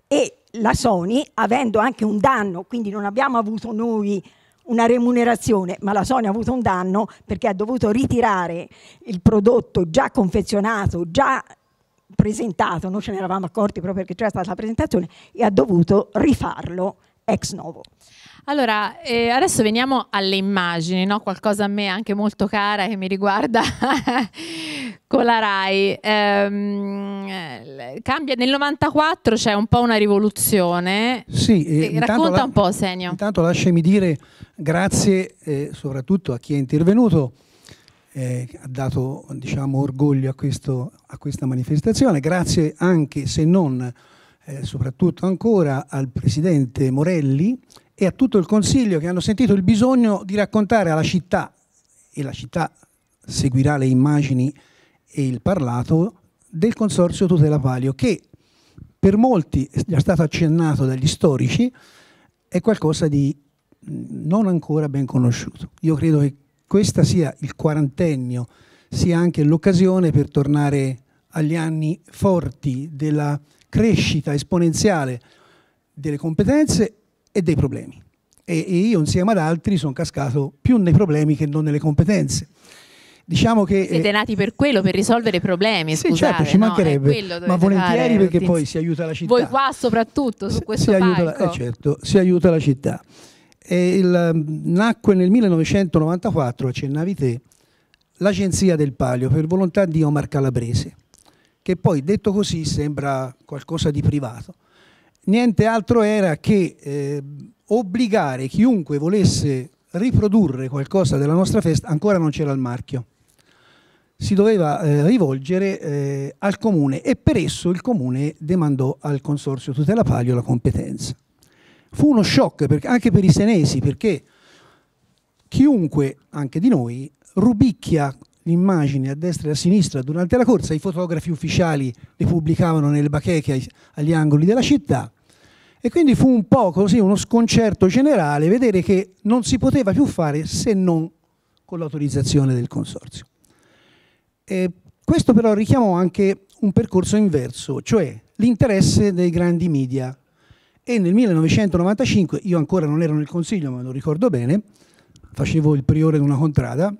e la Sony avendo anche un danno, quindi non abbiamo avuto noi una remunerazione, ma la Sony ha avuto un danno perché ha dovuto ritirare il prodotto già confezionato, già presentato, non ce ne eravamo accorti proprio perché c'era stata la presentazione, e ha dovuto rifarlo ex novo. Allora, eh, adesso veniamo alle immagini, no? qualcosa a me anche molto cara che mi riguarda con la RAI. Ehm, eh, cambia, nel 94 c'è un po' una rivoluzione. Sì, eh, eh racconta la, un po', Senio. Intanto lasciami dire grazie eh, soprattutto a chi è intervenuto. Eh, ha dato diciamo, orgoglio a, questo, a, questa manifestazione. Grazie anche, se non eh, soprattutto ancora, al Presidente Morelli e a tutto il Consiglio che hanno sentito il bisogno di raccontare alla città, e la città seguirà le immagini e il parlato, del Consorzio Tutela Palio, che per molti, è già stato accennato dagli storici, è qualcosa di non ancora ben conosciuto. Io credo che questa sia il quarantennio, sia anche l'occasione per tornare agli anni forti della crescita esponenziale delle competenze e dei problemi. E, io insieme ad altri sono cascato più nei problemi che non nelle competenze. Diciamo che, eh, Siete nati per quello, per risolvere problemi. Sì, scusate, certo, ci no? mancherebbe, ma volentieri perché poi si aiuta la città. Voi qua soprattutto su questo si palco. Aiuta la, eh, certo, si aiuta la città. Il, mm, nacque nel 1994, accennavi te, l'Agenzia del Palio per volontà di Omar Calabrese, che poi detto così sembra qualcosa di privato niente altro era che eh, obbligare chiunque volesse riprodurre qualcosa della nostra festa, ancora non c'era il marchio. Si doveva eh, rivolgere eh, al comune e per esso il comune demandò al Consorzio Tutela Palio la competenza. Fu uno shock per, anche per i senesi perché chiunque, anche di noi, rubicchia l'immagine a destra e a sinistra durante la corsa, i fotografi ufficiali le pubblicavano nelle bacheche agli angoli della città, e quindi fu un po' così uno sconcerto generale vedere che non si poteva più fare se non con l'autorizzazione del Consorzio. E questo però richiamò anche un percorso inverso, cioè l'interesse dei grandi media. E nel 1995, io ancora non ero nel Consiglio, ma lo ricordo bene, facevo il priore di una contrada,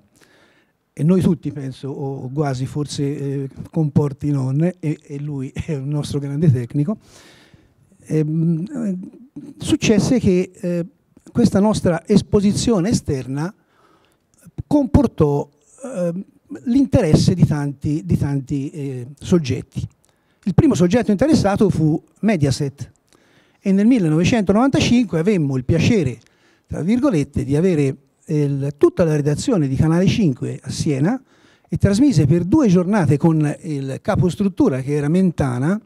e noi tutti, penso, o quasi forse eh, comporti non, e, e lui è un nostro grande tecnico, Ehm, eh, successe che eh, questa nostra esposizione esterna comportò ehm, l'interesse di tanti, di tanti eh, soggetti. Il primo soggetto interessato fu Mediaset e nel 1995 avemmo il piacere, tra virgolette, di avere tutta la redazione di Canale 5 a Siena e trasmise per due giornate con il capostruttura che era Mentana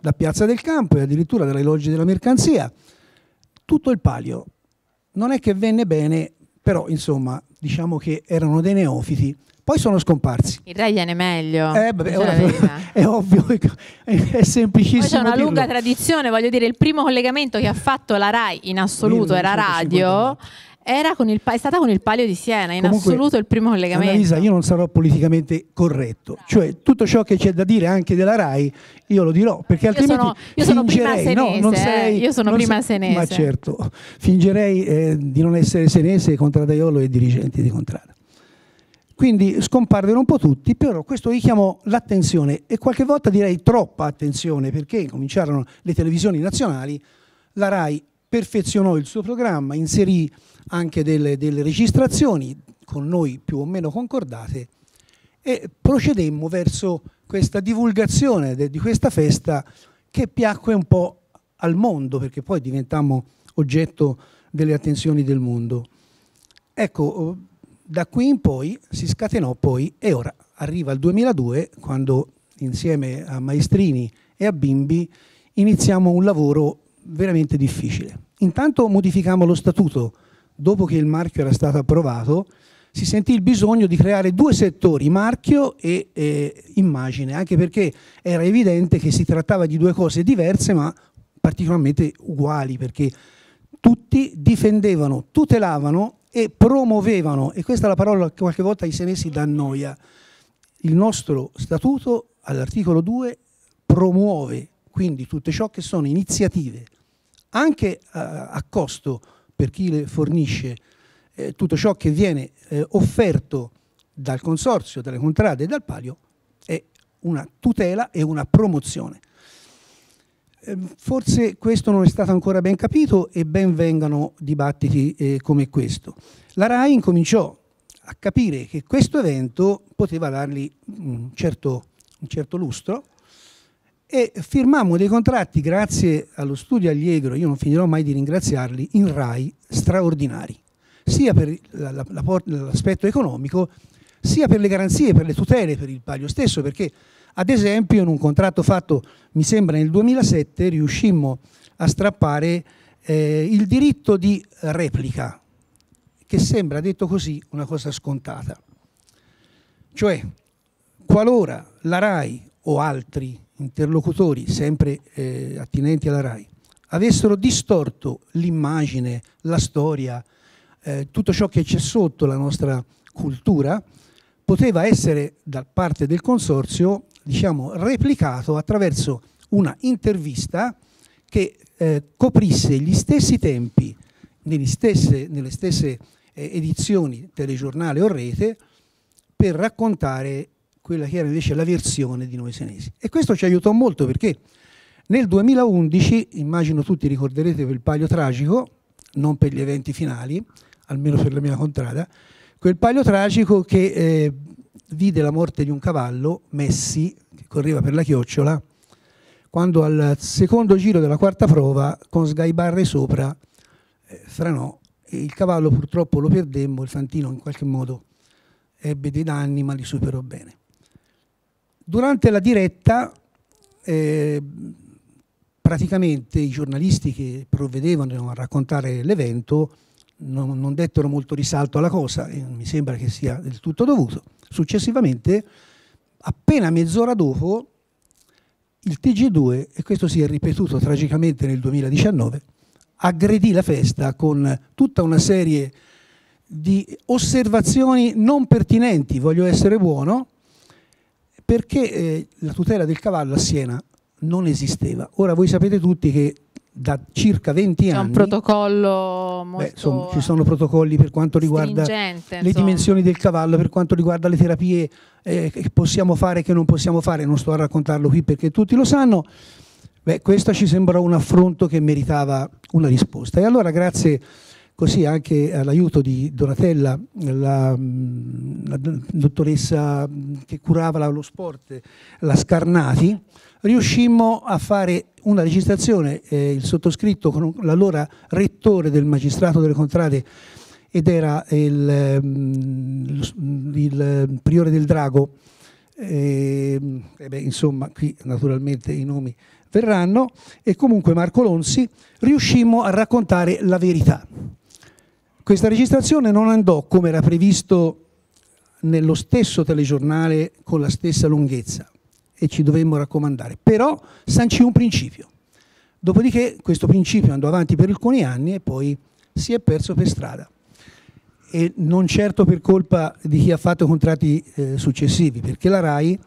da Piazza del Campo e addirittura dalle loggi della mercanzia, tutto il palio. Non è che venne bene, però insomma diciamo che erano dei neofiti poi sono scomparsi. Il re viene meglio. Eh, vabbè, ora, è ovvio, è semplicissimo. Poi c'è una dirlo. lunga tradizione, voglio dire, il primo collegamento che ha fatto la RAI in assoluto 1950. era radio. Era con il, è stata con il Palio di Siena, in Comunque, assoluto il primo collegamento. Annalisa, io non sarò politicamente corretto, cioè tutto ciò che c'è da dire anche della RAI io lo dirò, perché io altrimenti sono, io sono, prima senese, no, non sei, eh, io sono prima sei, senese. Ma certo, fingerei eh, di non essere senese contro Daiolo e dirigente di Contrada. Quindi scomparvero un po' tutti, però questo richiamò l'attenzione e qualche volta direi troppa attenzione perché cominciarono le televisioni nazionali, la RAI perfezionò il suo programma, inserì anche delle, delle registrazioni con noi più o meno concordate e procedemmo verso questa divulgazione de, di questa festa che piacque un po' al mondo perché poi diventammo oggetto delle attenzioni del mondo. Ecco, oh, da qui in poi si scatenò poi e ora arriva il 2002 quando insieme a Maestrini e a Bimbi iniziamo un lavoro veramente difficile. Intanto modificammo lo statuto dopo che il marchio era stato approvato, si sentì il bisogno di creare due settori, marchio e eh, immagine, anche perché era evidente che si trattava di due cose diverse ma particolarmente uguali, perché tutti difendevano, tutelavano e promuovevano, e questa è la parola che qualche volta i senesi dà noia, il nostro statuto all'articolo 2 promuove quindi tutto ciò che sono iniziative, anche eh, a costo per chi le fornisce eh, tutto ciò che viene eh, offerto dal consorzio, dalle contrade e dal palio è una tutela e una promozione. Eh, forse questo non è stato ancora ben capito e ben vengano dibattiti eh, come questo. La RAI incominciò a capire che questo evento poteva dargli un certo, un certo lustro, e firmammo dei contratti grazie allo studio Allegro, io non finirò mai di ringraziarli, in RAI straordinari, sia per l'aspetto economico, sia per le garanzie, per le tutele, per il palio stesso, perché ad esempio in un contratto fatto, mi sembra, nel 2007 riuscimmo a strappare eh, il diritto di replica, che sembra, detto così, una cosa scontata. Cioè, qualora la RAI o altri interlocutori sempre eh, attinenti alla RAI, avessero distorto l'immagine, la storia, eh, tutto ciò che c'è sotto la nostra cultura, poteva essere da parte del consorzio diciamo, replicato attraverso una intervista che eh, coprisse gli stessi tempi stesse, nelle stesse eh, edizioni telegiornale o rete per raccontare quella che era invece la versione di noi senesi. E questo ci aiutò molto perché nel 2011, immagino tutti ricorderete quel palio tragico, non per gli eventi finali, almeno per la mia contrada, quel palio tragico che eh, vide la morte di un cavallo, Messi, che correva per la chiocciola, quando al secondo giro della quarta prova, con sgaibarre sopra, eh, franò. Il cavallo purtroppo lo perdemmo, il Fantino in qualche modo ebbe dei danni ma li superò bene. Durante la diretta eh, praticamente i giornalisti che provvedevano a raccontare l'evento non, non, dettero molto risalto alla cosa e mi sembra che sia del tutto dovuto. Successivamente, appena mezz'ora dopo, il TG2, e questo si è ripetuto tragicamente nel 2019, aggredì la festa con tutta una serie di osservazioni non pertinenti, voglio essere buono, perché eh, la tutela del cavallo a Siena non esisteva. Ora voi sapete tutti che da circa 20 C'è anni... C'è un protocollo molto... Beh, insomma, ci sono protocolli per quanto riguarda le insomma. dimensioni del cavallo, per quanto riguarda le terapie eh, che possiamo fare e che non possiamo fare. Non sto a raccontarlo qui perché tutti lo sanno. Beh, questo ci sembra un affronto che meritava una risposta. E allora grazie così anche all'aiuto di Donatella, la, la, dottoressa che curava lo sport, la Scarnati, riuscimmo a fare una registrazione, eh, il sottoscritto con l'allora rettore del magistrato delle contrade ed era il, ehm, il priore del Drago, eh, eh beh, insomma qui naturalmente i nomi verranno, e comunque Marco Lonzi riuscimmo a raccontare la verità questa registrazione non andò come era previsto nello stesso telegiornale con la stessa lunghezza e ci dovemmo raccomandare, però sancì un principio. Dopodiché questo principio andò avanti per alcuni anni e poi si è perso per strada e non certo per colpa di chi ha fatto contratti eh, successivi, perché la RAI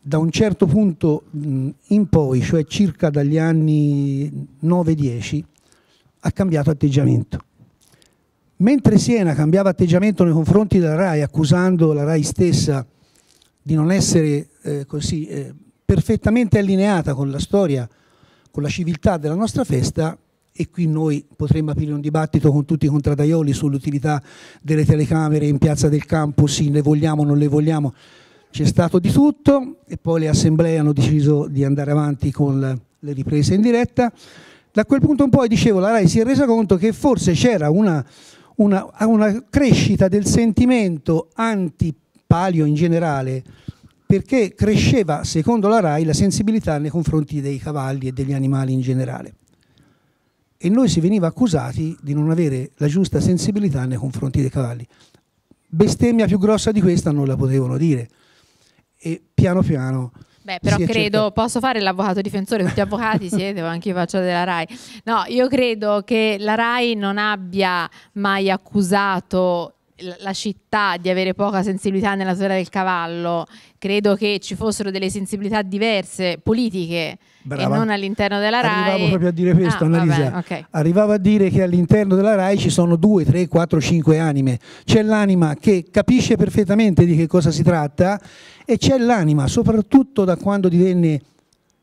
da un certo punto mh, in poi, cioè circa dagli anni 9-10, ha cambiato atteggiamento. Mentre Siena cambiava atteggiamento nei confronti della RAI, accusando la RAI stessa di non essere eh, così eh, perfettamente allineata con la storia, con la civiltà della nostra festa, e qui noi potremmo aprire un dibattito con tutti i contradaioli sull'utilità delle telecamere in piazza del campus, sì, le vogliamo o non le vogliamo, c'è stato di tutto e poi le assemblee hanno deciso di andare avanti con le riprese in diretta. Da quel punto in poi, dicevo, la RAI si è resa conto che forse c'era una una, a una crescita del sentimento anti-palio in generale, perché cresceva, secondo la RAI, la sensibilità nei confronti dei cavalli e degli animali in generale. E noi si veniva accusati di non avere la giusta sensibilità nei confronti dei cavalli. Bestemmia più grossa di questa non la potevano dire. E piano piano Beh, però credo, certo. posso fare l'avvocato difensore, tutti avvocati siete, anche io faccio della RAI. No, io credo che la RAI non abbia mai accusato la città di avere poca sensibilità nella storia del cavallo, credo che ci fossero delle sensibilità diverse, politiche, Brava. e non all'interno della RAI. Arrivavo proprio a dire questo, ah, vabbè, okay. Arrivavo a dire che all'interno della RAI ci sono due, tre, quattro, cinque anime. C'è l'anima che capisce perfettamente di che cosa si tratta e c'è l'anima, soprattutto da quando divenne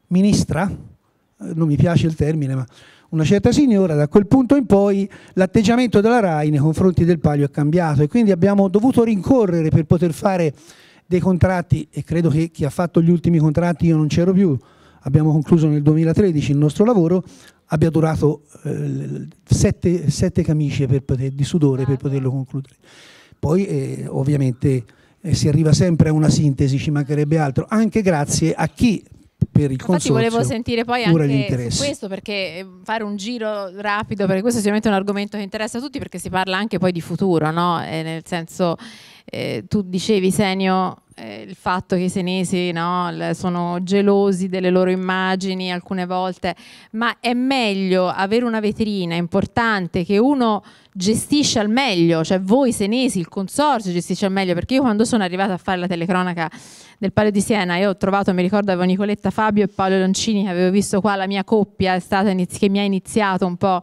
ministra, eh, non mi piace il termine, ma una certa signora, da quel punto in poi l'atteggiamento della RAI nei confronti del Palio è cambiato e quindi abbiamo dovuto rincorrere per poter fare dei contratti e credo che chi ha fatto gli ultimi contratti io non c'ero più, abbiamo concluso nel 2013 il nostro lavoro, abbia durato eh, sette, sette, camicie poter, di sudore per poterlo concludere. Poi eh, ovviamente eh, si arriva sempre a una sintesi, ci mancherebbe altro, anche grazie a chi per il Infatti volevo sentire poi anche su questo perché eh, fare un giro rapido perché questo è sicuramente un argomento che interessa a tutti perché si parla anche poi di futuro, no? Eh, nel senso eh, tu dicevi Senio eh, il fatto che i senesi no, sono gelosi delle loro immagini alcune volte, ma è meglio avere una vetrina importante che uno gestisce al meglio, cioè voi senesi, il consorzio gestisce al meglio, perché io quando sono arrivata a fare la telecronaca del Palio di Siena, io ho trovato, mi ricordo, avevo Nicoletta Fabio e Paolo Loncini che avevo visto qua, la mia coppia è stata che mi ha iniziato un po'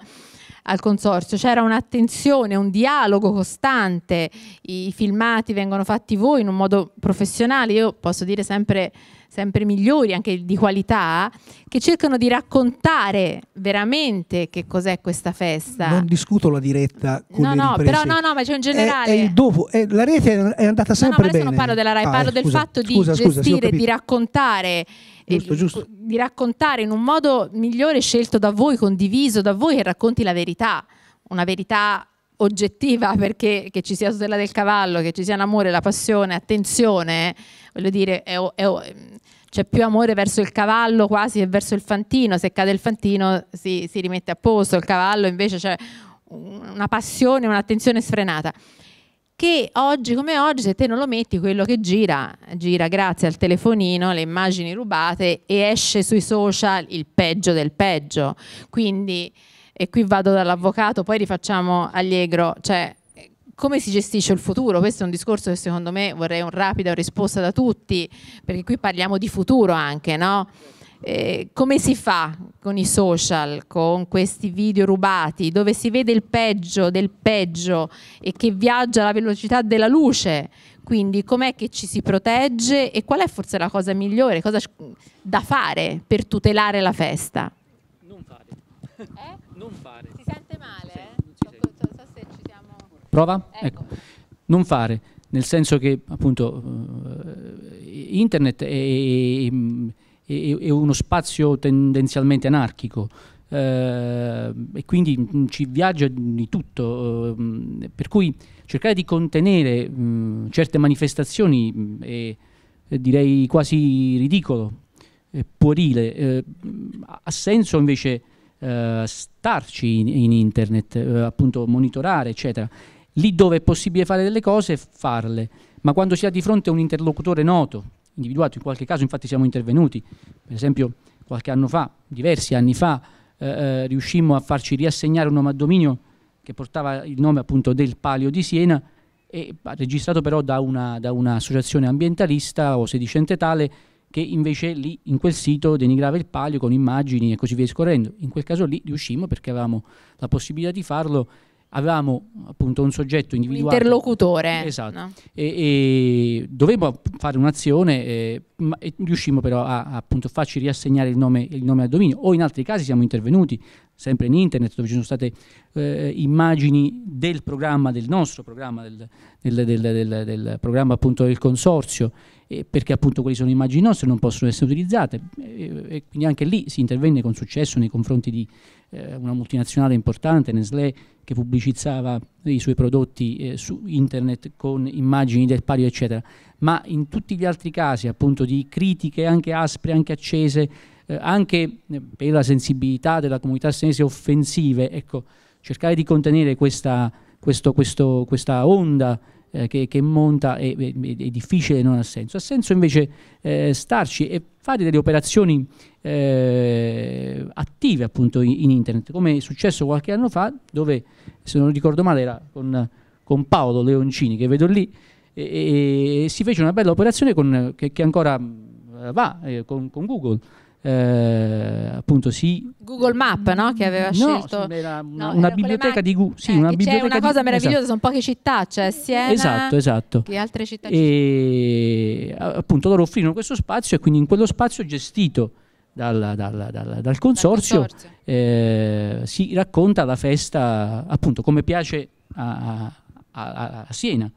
al consorzio, c'era un'attenzione, un dialogo costante, i filmati vengono fatti voi in un modo professionale, io posso dire sempre sempre migliori, anche di qualità, che cercano di raccontare veramente che cos'è questa festa. Non discuto la diretta con no, No, riprese. però no, no, ma c'è un generale. È, è il dopo, è, la rete è andata sempre no, no, bene. No, ma adesso non parlo della RAI, ah, parlo scusa, del fatto scusa, di scusa, gestire, di raccontare eh, Giusto, giusto. di raccontare in un modo migliore scelto da voi, condiviso da voi, che racconti la verità, una verità oggettiva perché che ci sia tutela del cavallo, che ci sia l'amore, la passione, attenzione voglio dire, è, è, ehm, c'è più amore verso il cavallo quasi che verso il fantino, se cade il fantino si, si rimette a posto, il cavallo invece c'è una passione, un'attenzione sfrenata che oggi come oggi se te non lo metti quello che gira gira grazie al telefonino le immagini rubate e esce sui social il peggio del peggio quindi e qui vado dall'avvocato poi rifacciamo Allegro cioè come si gestisce il futuro? Questo è un discorso che secondo me vorrei un rapida risposta da tutti, perché qui parliamo di futuro anche, no? Eh, come si fa con i social, con questi video rubati, dove si vede il peggio del peggio e che viaggia alla velocità della luce? Quindi com'è che ci si protegge e qual è forse la cosa migliore, cosa da fare per tutelare la festa? Non fare. Eh? Non fare. Si sente male? Prova? Ecco. ecco. Non fare, nel senso che appunto eh, internet è, è, è uno spazio tendenzialmente anarchico, eh, e quindi mm, ci viaggia di tutto, eh, per cui cercare di contenere mh, mm, certe manifestazioni mh, mm, è, è, direi quasi ridicolo, è puerile, eh, ha senso invece eh, starci in, in internet, eh, appunto monitorare eccetera. Lì dove è possibile fare delle cose, farle, ma quando si ha di fronte a un interlocutore noto, individuato in qualche caso, infatti siamo intervenuti, per esempio qualche anno fa, diversi anni fa, eh, eh riuscimmo a farci riassegnare un nome a dominio che portava il nome appunto del Palio di Siena, e, registrato però da, un'associazione ambientalista o sedicente tale che invece lì in quel sito denigrava il palio con immagini e così via scorrendo. In quel caso lì riuscimmo perché avevamo la possibilità di farlo avevamo appunto un soggetto individuato. Un interlocutore. Esatto. No? E, e, dovevamo fare un'azione eh, riuscimmo però a, appunto, farci riassegnare il nome, il nome, al dominio o in altri casi siamo intervenuti sempre in internet dove ci sono state eh, immagini del programma, del nostro programma, del, del, del, del programma appunto del consorzio eh, perché appunto quelle sono immagini nostre non possono essere utilizzate e quindi anche lì si intervenne con successo nei confronti di eh, una multinazionale importante, Nestlé, che pubblicizzava i suoi prodotti eh, su internet con immagini del palio, eccetera. Ma in tutti gli altri casi, appunto, di critiche anche aspre, anche accese, eh, anche eh, per la sensibilità della comunità senese offensive, ecco, cercare di contenere questa, questo, questo, questa onda eh, che, che, monta è, è, è, difficile, non ha senso. Ha senso invece eh, starci e fare delle operazioni eh, attive appunto in, in, internet, come è successo qualche anno fa, dove se non ricordo male era con, con Paolo Leoncini che vedo lì, e, e si fece una bella operazione con, che, che, ancora eh, va eh, con, con Google. Eh, appunto sì. Google Map no? che aveva no, scelto una, no, una biblioteca di Google sì, eh, una c'è una cosa meravigliosa esatto. sono poche città c'è cioè Siena esatto, esatto. che altre città e, ci appunto loro offrirono questo spazio e quindi in quello spazio gestito dal, dal, dal, dal consorzio, Eh, si racconta la festa appunto come piace a, a, a Siena.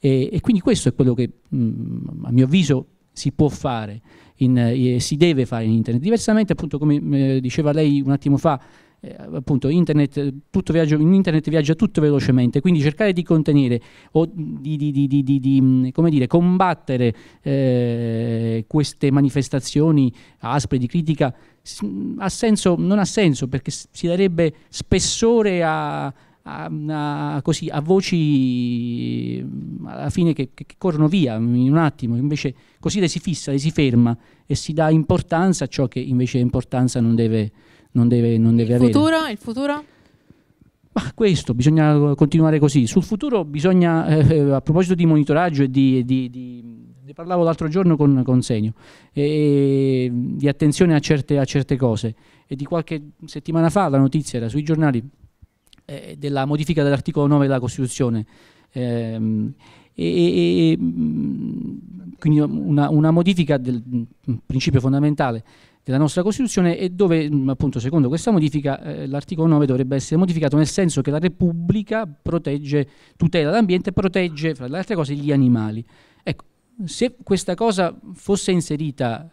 E, e, quindi questo è quello che mh, mm, a mio avviso si può fare, in, eh, si deve fare in internet. Diversamente appunto come eh, diceva lei un attimo fa, eh, appunto internet, viaggio, in internet viaggia tutto velocemente, quindi cercare di contenere o di, di, di, di come dire, combattere eh, queste manifestazioni aspre di critica ha senso, non ha senso perché si darebbe spessore a, a, a, così, a, voci alla fine che, che, corrono via in un attimo, invece così le si fissa, le si ferma e si dà importanza a ciò che invece importanza non deve, non deve, non deve il avere. Futuro, il futuro? Ma questo, bisogna eh, continuare così. Sul futuro bisogna, eh, eh, a proposito di monitoraggio e di, di, di ne parlavo l'altro giorno con, con Segno, e, di attenzione a certe, a certe, cose. E di qualche settimana fa la notizia era sui giornali eh, della modifica dell'articolo 9 della Costituzione. Eh, e, e, mm, quindi una, una modifica del mm, principio fondamentale della nostra Costituzione e dove mm, appunto secondo questa modifica eh, l'articolo 9 dovrebbe essere modificato nel senso che la Repubblica protegge, tutela l'ambiente e protegge fra le altre cose gli animali. Ecco, se questa cosa fosse inserita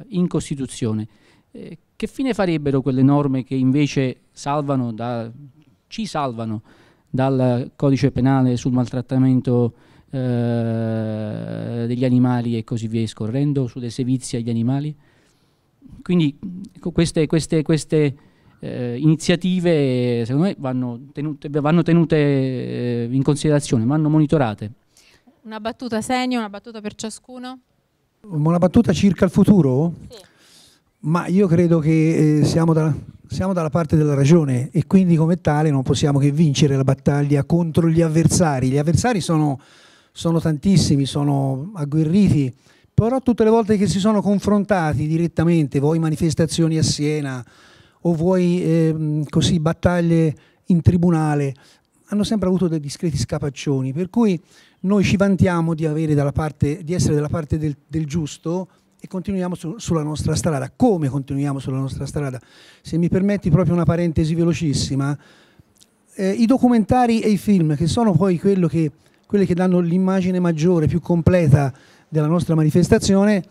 eh, in Costituzione, eh, che fine farebbero quelle norme che invece salvano da, ci salvano dal codice penale sul maltrattamento eh, degli animali e così via, scorrendo sulle sevizie agli animali? Quindi ecco, queste, queste, queste eh, iniziative secondo me vanno tenute, vanno tenute eh, in considerazione, vanno monitorate. Una battuta segno, una battuta per ciascuno? Una battuta circa il futuro? Sì. Ma io credo che eh, siamo, da, siamo, dalla parte della ragione e quindi come tale non possiamo che vincere la battaglia contro gli avversari. Gli avversari sono, sono tantissimi, sono agguerriti però tutte le volte che si sono confrontati direttamente, voi manifestazioni a Siena o voi eh, così battaglie in tribunale, hanno sempre avuto dei discreti scapaccioni, per cui noi ci vantiamo di, parte, di essere dalla parte del, del giusto e continuiamo su, sulla nostra strada. Come continuiamo sulla nostra strada? Se mi permetti proprio una parentesi velocissima, eh, i documentari e i film, che sono poi che, quelli che danno l'immagine maggiore, più completa della nostra manifestazione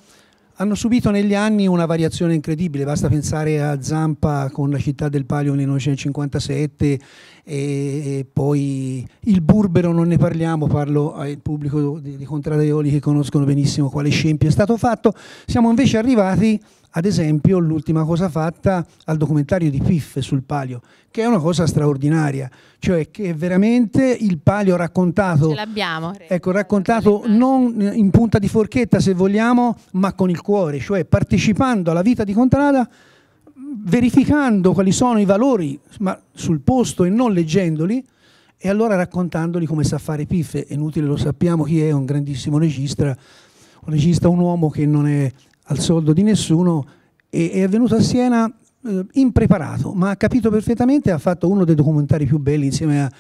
hanno subito negli anni una variazione incredibile, basta pensare a Zampa con la città del Palio nel 1957 e, poi il Burbero non ne parliamo, parlo al pubblico di, di Contradeoli che conoscono benissimo quale scempio è stato fatto, siamo invece arrivati ad esempio l'ultima cosa fatta al documentario di Piff sul palio, che è una cosa straordinaria, cioè che veramente il palio raccontato, Ce l'abbiamo, ecco, raccontato non in punta di forchetta se vogliamo, ma con il cuore, cioè partecipando alla vita di Contrada, verificando quali sono i valori, ma sul posto e non leggendoli, e allora raccontandoli come sa fare Piff, è inutile lo sappiamo chi è, un grandissimo regista, un regista, un uomo che non è al soldo di nessuno, e, è venuto a Siena eh, impreparato, ma ha capito perfettamente, ha fatto uno dei documentari più belli insieme a,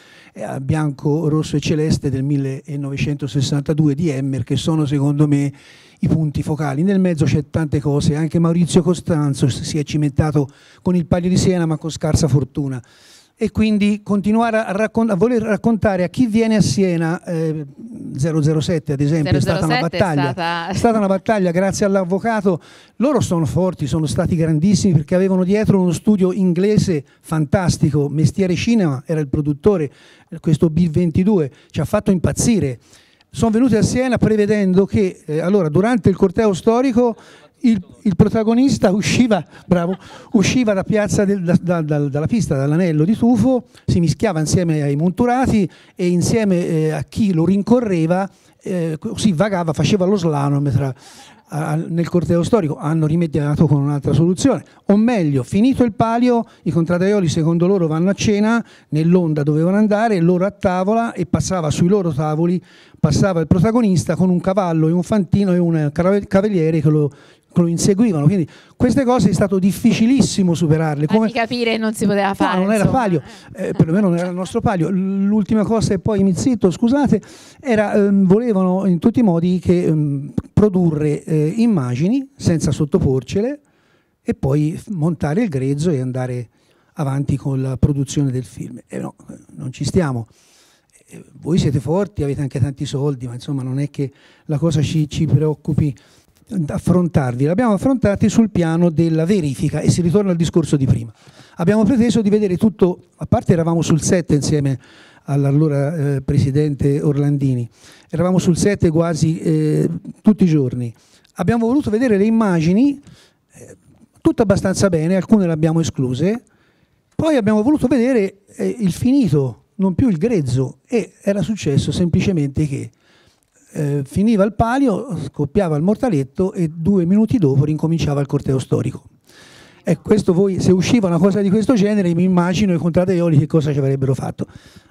a Bianco, Rosso e Celeste del 1962 di Emmer, che sono secondo me i punti focali. Nel mezzo c'è tante cose, anche Maurizio Costanzo si è cimentato con il Palio di Siena ma con scarsa fortuna e quindi continuare a, raccont- a, voler raccontare a chi viene a Siena eh, 007 ad esempio 007 è stata una battaglia è stata... è stata una battaglia grazie all'avvocato loro sono forti sono stati grandissimi perché avevano dietro uno studio inglese fantastico Mestiere Cinema era il produttore questo B22 ci ha fatto impazzire sono venuti a Siena prevedendo che eh, allora, durante il corteo storico il, il protagonista usciva, bravo, usciva da piazza del, da, da, dalla pista, dall'anello di tufo, si mischiava insieme ai monturati e insieme eh, a chi lo rincorreva, eh, si vagava, faceva lo slalom tra, a, nel corteo storico. Hanno rimediato con un'altra soluzione. O meglio, finito il palio, i contradaioli secondo loro vanno a cena, nell'onda dovevano andare, loro a tavola e passava sui loro tavoli, passava il protagonista con un cavallo e un fantino e un cavaliere che lo lo inseguivano. Quindi queste cose è stato difficilissimo superarle. Come... Di capire non si poteva fare. No, non insomma. era palio, eh, perlomeno non era il nostro palio. L'ultima cosa, e poi mi zitto, scusate, era ehm, volevano in tutti i modi che, ehm, produrre eh, immagini senza sottoporcele e poi montare il grezzo e andare avanti con la produzione del film. E eh, no, eh, non ci stiamo eh, voi siete forti, avete anche tanti soldi, ma insomma non è che la cosa ci, ci preoccupi affrontarvi, l'abbiamo affrontati sul piano della verifica e si ritorna al discorso di prima. Abbiamo preteso di vedere tutto, a parte eravamo sul 7 insieme all'allora eh, presidente Orlandini, eravamo sul 7 quasi eh, tutti i giorni, abbiamo voluto vedere le immagini, eh, tutte abbastanza bene, alcune le abbiamo escluse, poi abbiamo voluto vedere eh, il finito, non più il grezzo e era successo semplicemente che eh, finiva il palio, scoppiava il mortaletto e due minuti dopo rincominciava il corteo storico. E questo voi, se usciva una cosa di questo genere, mi immagino i contrateioli che cosa ci avrebbero fatto.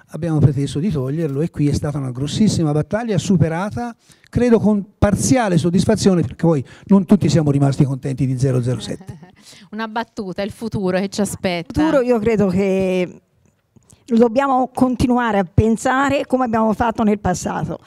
Abbiamo preteso di toglierlo e qui è stata una grossissima battaglia superata, credo con parziale soddisfazione, perché poi non tutti siamo rimasti contenti di 007. una battuta, il futuro che ci aspetta. Il futuro io credo che dobbiamo continuare a pensare come abbiamo fatto nel passato.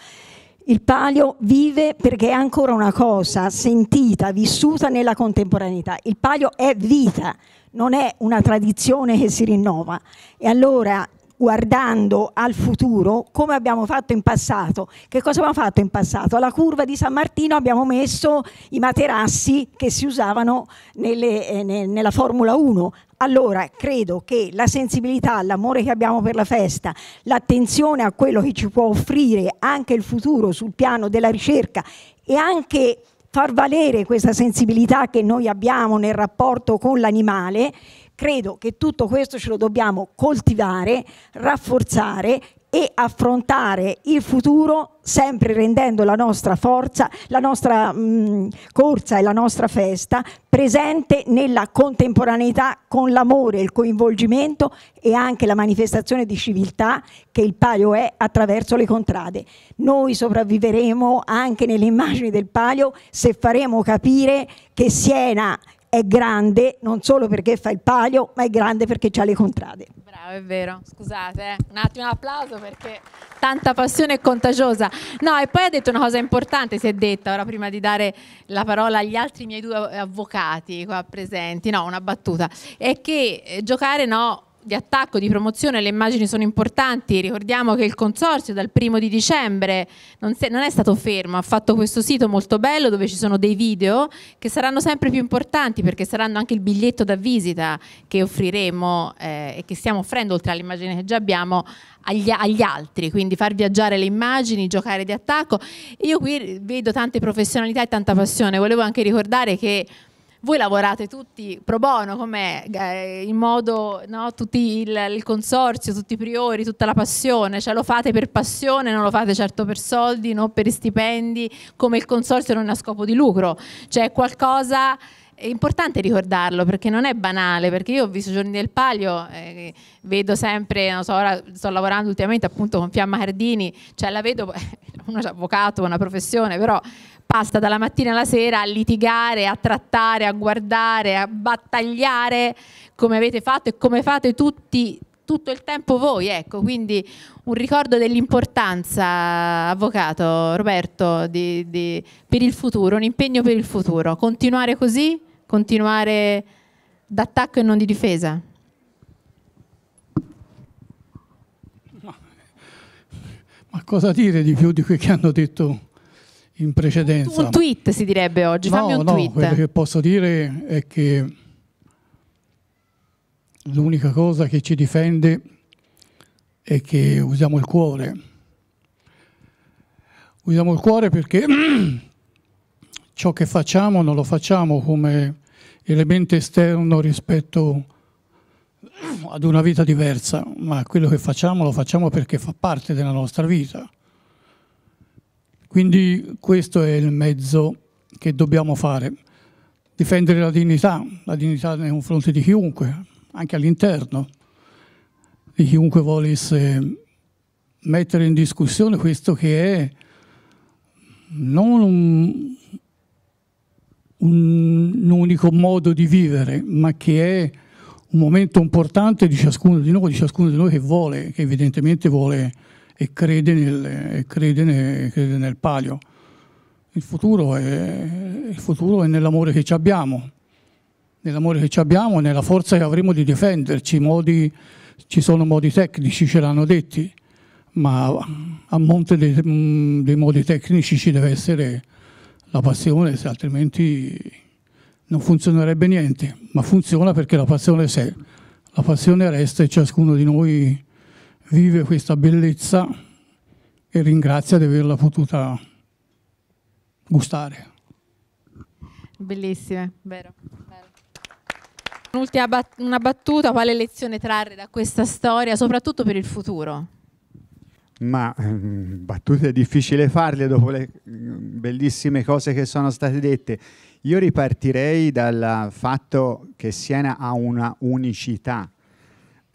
Il palio vive perché è ancora una cosa sentita, vissuta nella contemporaneità. Il palio è vita, non è una tradizione che si rinnova. E allora guardando al futuro come abbiamo fatto in passato. Che cosa abbiamo fatto in passato? Alla curva di San Martino abbiamo messo i materassi che si usavano nelle, eh, ne, nella Formula 1. Allora credo che la sensibilità, l'amore che abbiamo per la festa, l'attenzione a quello che ci può offrire anche il futuro sul piano della ricerca e anche far valere questa sensibilità che noi abbiamo nel rapporto con l'animale Credo che tutto questo ce lo dobbiamo coltivare, rafforzare e affrontare il futuro sempre rendendo la nostra forza, la nostra mh, corsa e la nostra festa presente nella contemporaneità con l'amore, il coinvolgimento e anche la manifestazione di civiltà che il palio è attraverso le contrade. Noi sopravviveremo anche nelle immagini del palio se faremo capire che Siena è grande non solo perché fa il palio, ma è grande perché ha le contrade. Bravo, è vero. Scusate, eh. un attimo un applauso perché tanta passione è contagiosa. No, e poi ha detto una cosa importante, si è detta ora prima di dare la parola agli altri miei due avvocati qua presenti, no, una battuta, è che eh, giocare no di attacco, di promozione, le immagini sono importanti, ricordiamo che il consorzio dal primo di dicembre non, se, non, è stato fermo, ha fatto questo sito molto bello dove ci sono dei video che saranno sempre più importanti perché saranno anche il biglietto da visita che offriremo eh, e che stiamo offrendo oltre all'immagine che già abbiamo agli, agli, altri, quindi far viaggiare le immagini, giocare di attacco. Io qui vedo tante professionalità e tanta passione, volevo anche ricordare che voi lavorate tutti pro bono, come eh, in modo, no, tutti il, il, consorzio, tutti i priori, tutta la passione, cioè lo fate per passione, non lo fate certo per soldi, non per stipendi, come il consorzio non ha scopo di lucro, cioè è qualcosa... È importante ricordarlo perché non è banale, perché io ho visto Giorni del Palio, eh, vedo sempre, non so, ora sto lavorando ultimamente appunto con Fiamma Cardini, cioè la vedo, uno è avvocato, una professione, però passa dalla mattina alla sera a litigare, a trattare, a guardare, a battagliare come avete fatto e come fate tutti tutto il tempo voi, ecco, quindi un ricordo dell'importanza, avvocato Roberto, di, di, per il futuro, un impegno per il futuro, continuare così, continuare d'attacco e non di difesa. Ma, ma cosa dire di più di quel che hanno detto in precedenza. Un tweet si direbbe oggi, no, fammi un no, tweet. Quello che posso dire è che l'unica cosa che ci difende è che usiamo il cuore. Usiamo il cuore perché ciò che facciamo non lo facciamo come elemento esterno rispetto ad una vita diversa, ma quello che facciamo lo facciamo perché fa parte della nostra vita quindi questo è il mezzo che dobbiamo fare, difendere la dignità, la dignità nei confronti di chiunque, anche all'interno, di chiunque volesse mettere in discussione questo che è non un, un, unico modo di vivere, ma che è un momento importante di ciascuno di noi, di ciascuno di noi che vuole, che evidentemente vuole e crede nel, e crede nel, crede nel palio. Il futuro, è, il futuro è nell'amore che ci abbiamo, nell'amore che ci abbiamo, e nella forza che avremo di difenderci. Modi, ci sono modi tecnici, ce l'hanno detti, ma a monte dei, dei modi tecnici ci deve essere la passione, altrimenti non funzionerebbe niente, ma funziona perché la passione c'è, la passione resta e ciascuno di noi vive questa bellezza e ringrazia di averla potuta gustare. Bellissime, vero. vero. Un'ultima bat una battuta, quale lezione trarre da questa storia, soprattutto per il futuro? Ma ehm, battute è difficile farle dopo le mm, bellissime cose che sono state dette. Io ripartirei dal fatto che Siena ha una unicità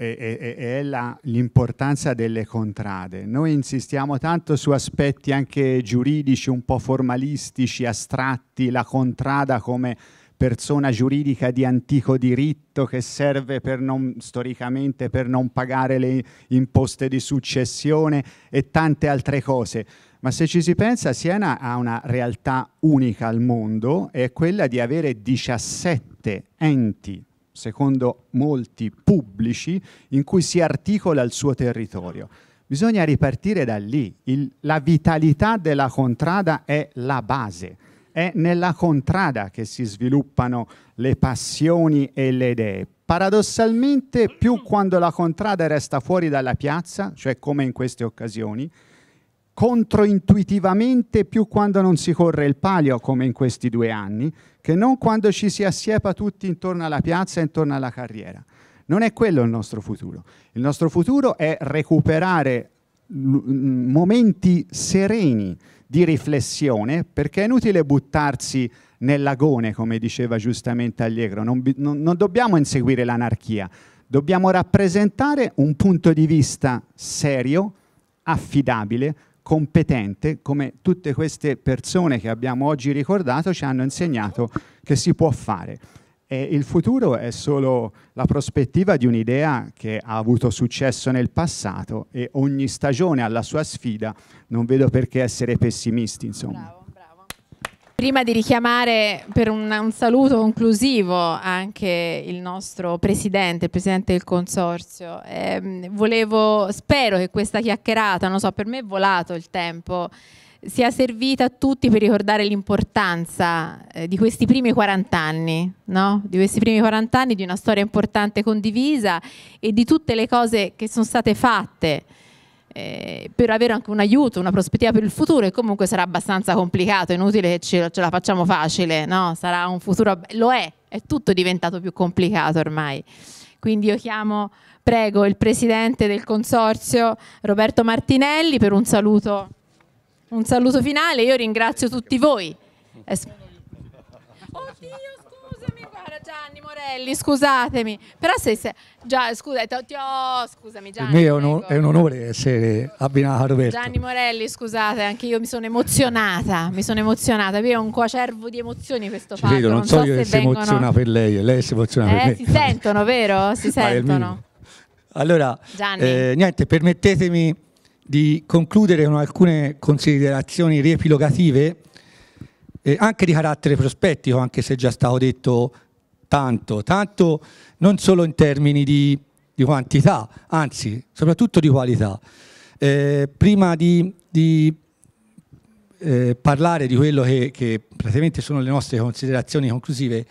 e, e, è la, l'importanza delle contrade. Noi insistiamo tanto su aspetti anche giuridici, un po' formalistici, astratti, la contrada come persona giuridica di antico diritto che serve per non, storicamente per non pagare le imposte di successione e tante altre cose. Ma se ci si pensa, Siena ha una realtà unica al mondo, è quella di avere 17 enti secondo molti, pubblici in cui si articola il suo territorio. Bisogna ripartire da lì. Il, la vitalità della contrada è la base. È nella contrada che si sviluppano le passioni e le idee. Paradossalmente, più quando la contrada resta fuori dalla piazza, cioè come in queste occasioni, controintuitivamente più quando non si corre il palio, come in questi due anni, che non quando ci si assiepa tutti intorno alla piazza e intorno alla carriera. Non è quello il nostro futuro. Il nostro futuro è recuperare mm, momenti sereni di riflessione, perché è inutile buttarsi nell'agone, come diceva giustamente Allegro, non, non, non dobbiamo inseguire l'anarchia, dobbiamo rappresentare un punto di vista serio, affidabile, competente, come tutte queste persone che abbiamo oggi ricordato ci hanno insegnato che si può fare. E il futuro è solo la prospettiva di un'idea che ha avuto successo nel passato e ogni stagione ha la sua sfida, non vedo perché essere pessimisti, insomma. Bravo prima di richiamare per un, un, saluto conclusivo anche il nostro presidente, il presidente del consorzio, eh, volevo, spero che questa chiacchierata, non so, per me è volato il tempo, sia servita a tutti per ricordare l'importanza eh, di questi primi 40 anni, no? di questi primi 40 anni, di una storia importante condivisa e di tutte le cose che sono state fatte eh, per avere anche un aiuto, una prospettiva per il futuro e comunque sarà abbastanza complicato, inutile che ce, ce la facciamo facile, no? sarà un futuro, lo è, è tutto diventato più complicato ormai. Quindi io chiamo, prego, il presidente del consorzio Roberto Martinelli per un saluto, un saluto finale, io ringrazio tutti voi. belli, scusatemi. Però se, se già, scusa, ti ho, scusami Gianni. No, è un onore essere abbinato a Roberto. Gianni Morelli, scusate, anche io mi sono emozionata, mi sono emozionata. Qui è un coacervo di emozioni questo fatto. non, non so, so io se si vengono... emoziona per lei, lei si emoziona eh, per me. Si sentono, vero? Si sentono. Allora, eh, niente, permettetemi di concludere con alcune considerazioni riepilogative, eh, anche di carattere prospettico, anche se è già stato detto tanto, tanto non solo in termini di, di quantità, anzi soprattutto di qualità. Eh, prima di, di eh, parlare di quello che, che, praticamente sono le nostre considerazioni conclusive,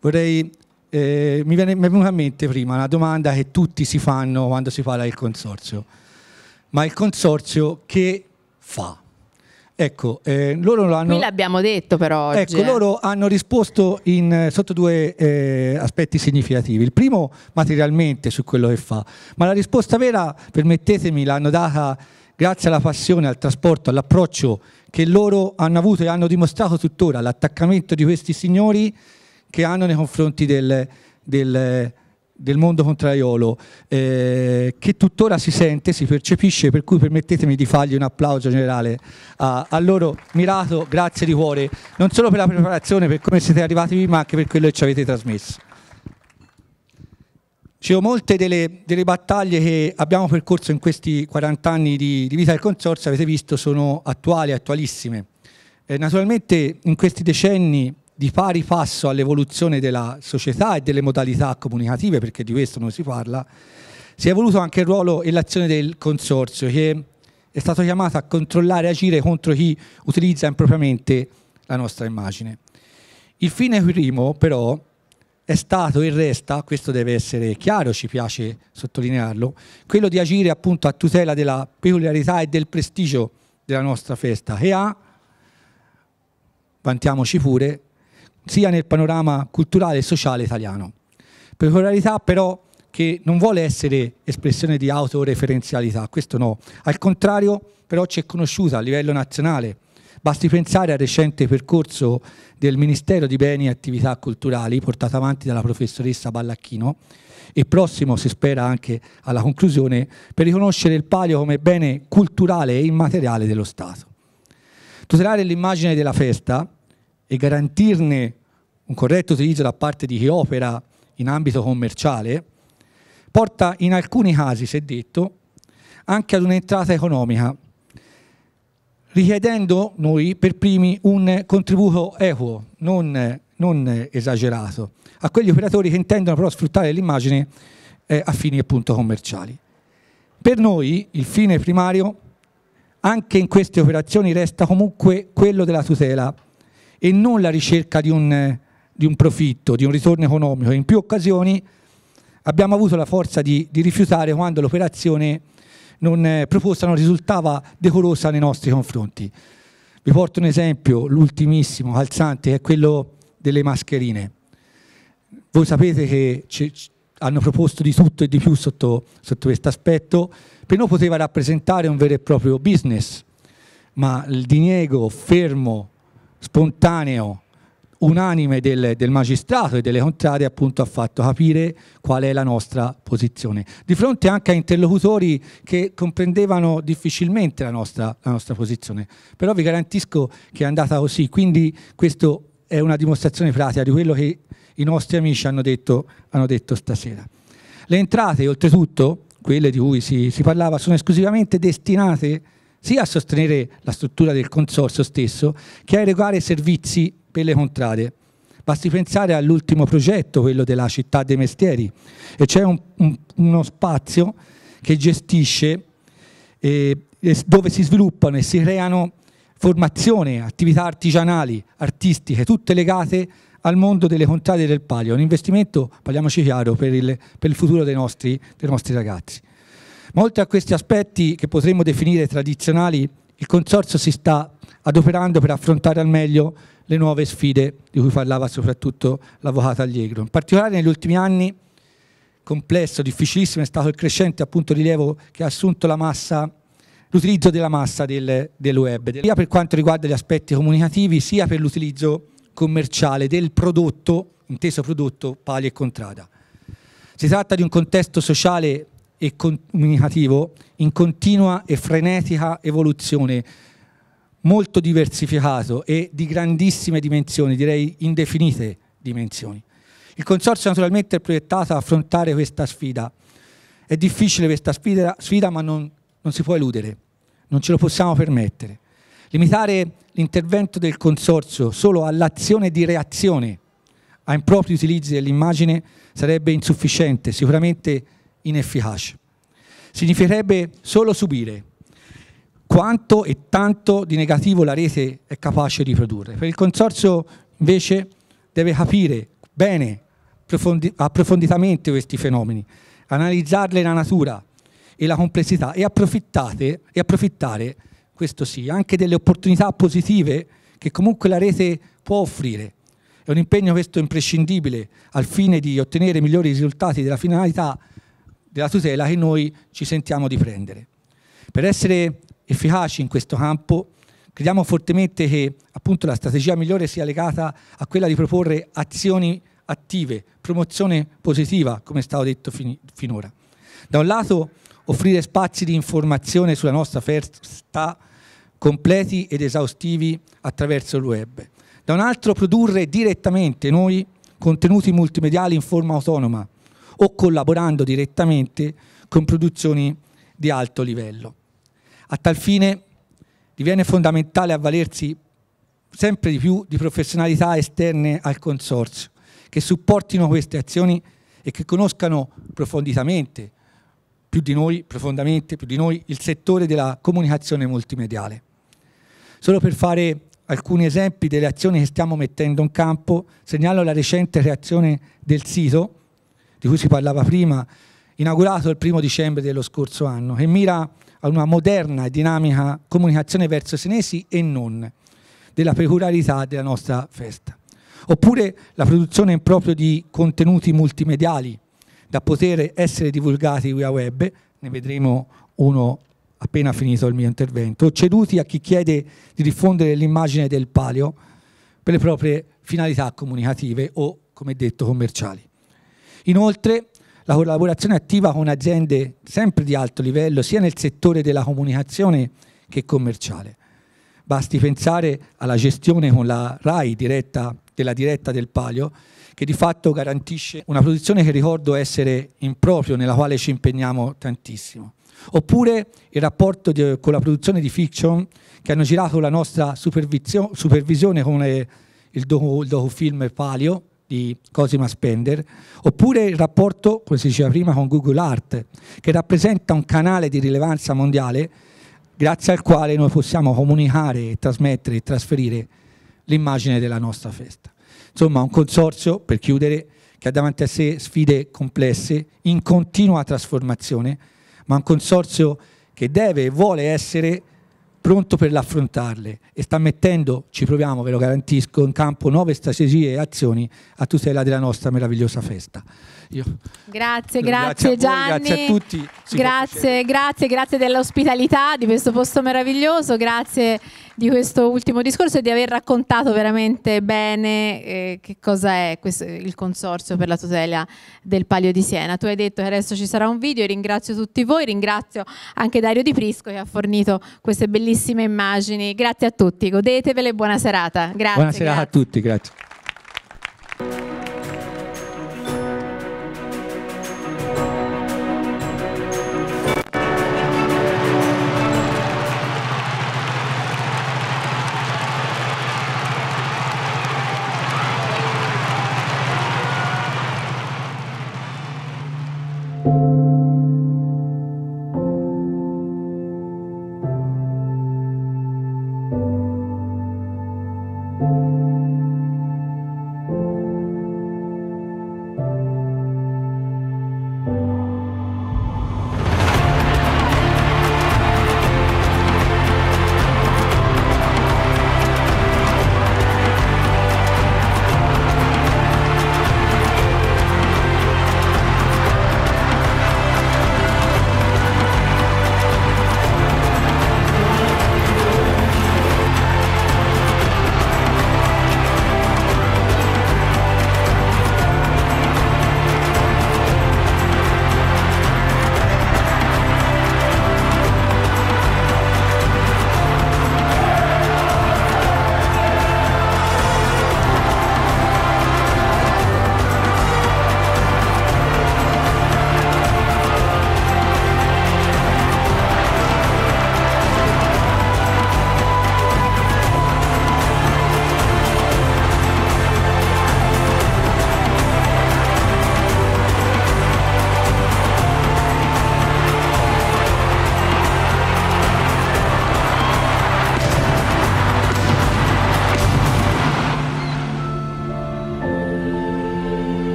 vorrei, eh, mi, viene, mi è venuta in mente prima una domanda che tutti si fanno quando si parla del consorzio. Ma il consorzio che fa? Ecco, eh, loro lo Qui l'abbiamo detto però oggi, Ecco, eh. loro hanno risposto in, eh, sotto due eh, aspetti significativi. Il primo materialmente su quello che fa, ma la risposta vera, permettetemi, l'hanno data grazie alla passione, al trasporto, all'approccio che loro hanno avuto e hanno dimostrato tuttora, l'attaccamento di questi signori che hanno nei confronti del, del del mondo contraiolo eh, che tuttora si sente, si percepisce, per cui permettetemi di fargli un applauso generale a, a, loro. Mirato, grazie di cuore, non solo per la preparazione, per come siete arrivati ma anche per quello che ci avete trasmesso. Ci sono molte delle, delle, battaglie che abbiamo percorso in questi 40 anni di, di vita del Consorzio, avete visto, sono attuali, attualissime. Eh, naturalmente in questi decenni di pari passo all'evoluzione della società e delle modalità comunicative, perché di questo non si parla, si è evoluto anche il ruolo e l'azione del consorzio, che è stato chiamato a controllare e agire contro chi utilizza impropriamente la nostra immagine. Il fine primo, però, è stato e resta, questo deve essere chiaro, ci piace sottolinearlo, quello di agire appunto a tutela della peculiarità e del prestigio della nostra festa, che ha, vantiamoci pure, sia nel panorama culturale e sociale italiano. Peculiarità però che non vuole essere espressione di autoreferenzialità, questo no. Al contrario, però ci è conosciuta a livello nazionale. Basti pensare al recente percorso del Ministero di Beni e Attività Culturali portato avanti dalla professoressa Ballacchino e prossimo, si spera anche alla conclusione, per riconoscere il palio come bene culturale e immateriale dello Stato. Tutelare l'immagine della festa e garantirne un corretto utilizzo da parte di chi opera in ambito commerciale, porta in alcuni casi, se detto, anche ad un'entrata economica, richiedendo noi per primi un contributo equo, non, non esagerato, a quegli operatori che intendono però sfruttare l'immagine eh, a fini appunto commerciali. Per noi il fine primario anche in queste operazioni resta comunque quello della tutela e non la ricerca di un, di un profitto, di un ritorno economico. In più occasioni abbiamo avuto la forza di, di rifiutare quando l'operazione non, eh, proposta non risultava decorosa nei nostri confronti. Vi porto un esempio, l'ultimissimo calzante, che è quello delle mascherine. Voi sapete che hanno proposto di tutto e di più sotto, sotto questo aspetto, per noi poteva rappresentare un vero e proprio business, ma il diniego fermo spontaneo, unanime del, del, magistrato e delle contrarie appunto ha fatto capire qual è la nostra posizione. Di fronte anche a interlocutori che comprendevano difficilmente la nostra, la nostra posizione. Però vi garantisco che è andata così, quindi questo è una dimostrazione pratica di quello che i nostri amici hanno detto, hanno detto stasera. Le entrate, oltretutto, quelle di cui si, si parlava, sono esclusivamente destinate sia a sostenere la struttura del consorzio stesso che a erogare servizi per le contrade. Basti pensare all'ultimo progetto, quello della città dei mestieri, e c'è un, un, uno spazio che gestisce eh, dove si sviluppano e si creano formazione, attività artigianali, artistiche, tutte legate al mondo delle contrade del palio. Un investimento, parliamoci chiaro, per il, per il futuro dei nostri, dei nostri ragazzi. Ma oltre a questi aspetti che potremmo definire tradizionali, il Consorzio si sta adoperando per affrontare al meglio le nuove sfide di cui parlava soprattutto l'Avvocato Allegro. In particolare negli ultimi anni complesso, difficilissimo è stato il crescente appunto, rilievo che ha assunto l'utilizzo della massa del, del web, sia per quanto riguarda gli aspetti comunicativi, sia per l'utilizzo commerciale del prodotto, inteso prodotto, pali e contrada. Si tratta di un contesto sociale e comunicativo in continua e frenetica evoluzione, molto diversificato e di grandissime dimensioni, direi indefinite dimensioni. Il Consorzio naturalmente è proiettato a affrontare questa sfida. È difficile questa sfida, sfida ma non, non si può eludere, non ce lo possiamo permettere. Limitare l'intervento del Consorzio solo all'azione di reazione a impropri utilizzi dell'immagine sarebbe insufficiente, sicuramente inefficace. Significherebbe solo subire quanto e tanto di negativo la rete è capace di produrre. Per il consorzio invece deve capire bene, approfonditamente questi fenomeni, analizzarne la natura e la complessità e, e approfittare, questo sì, anche delle opportunità positive che comunque la rete può offrire. È un impegno questo imprescindibile al fine di ottenere migliori risultati della finalità della tutela che noi ci sentiamo di prendere. Per essere efficaci in questo campo, crediamo fortemente che appunto, la strategia migliore sia legata a quella di proporre azioni attive, promozione positiva, come è stato detto fin finora. Da un lato, offrire spazi di informazione sulla nostra festa completi ed esaustivi attraverso il web. Da un altro, produrre direttamente noi contenuti multimediali in forma autonoma, o collaborando direttamente con produzioni di alto livello. A tal fine diviene fondamentale avvalersi sempre di più di professionalità esterne al consorzio, che supportino queste azioni e che conoscano profonditamente, più di noi, profondamente più di noi, il settore della comunicazione multimediale. Solo per fare alcuni esempi delle azioni che stiamo mettendo in campo, segnalo la recente creazione del sito di cui si parlava prima, inaugurato il primo dicembre dello scorso anno, che mira a una moderna e dinamica comunicazione verso senesi e non della peculiarità della nostra festa. Oppure la produzione proprio di contenuti multimediali da poter essere divulgati via web, ne vedremo uno appena finito il mio intervento, o ceduti a chi chiede di diffondere l'immagine del palio per le proprie finalità comunicative o, come detto, commerciali. Inoltre, la collaborazione attiva con aziende sempre di alto livello, sia nel settore della comunicazione che commerciale. Basti pensare alla gestione con la RAI diretta, della diretta del Palio, che di fatto garantisce una produzione che ricordo essere improprio, nella quale ci impegniamo tantissimo. Oppure il rapporto di, con la produzione di fiction che hanno girato la nostra supervisione con le, il, docu, il docufilm Palio, di Cosima Spender, oppure il rapporto, come si diceva prima, con Google Art, che rappresenta un canale di rilevanza mondiale grazie al quale noi possiamo comunicare, trasmettere e trasferire l'immagine della nostra festa. Insomma, un consorzio, per chiudere, che ha davanti a sé sfide complesse, in continua trasformazione, ma un consorzio che deve e vuole essere pronto per affrontarle e sta mettendo, ci proviamo, ve lo garantisco, in campo nuove strategie e azioni a tutela della nostra meravigliosa festa. Io... Grazie, grazie, grazie Gianni. Voi, grazie a tutti. grazie, grazie, grazie dell'ospitalità di questo posto meraviglioso. Grazie di questo ultimo discorso e di aver raccontato veramente bene eh, che cosa è questo, il consorzio per la tutela del Palio di Siena. Tu hai detto che adesso ci sarà un video, ringrazio tutti voi, ringrazio anche Dario Di Prisco che ha fornito queste bellissime immagini. Grazie a tutti, godetevele e buona serata. Grazie, buona serata grazie. a tutti, grazie.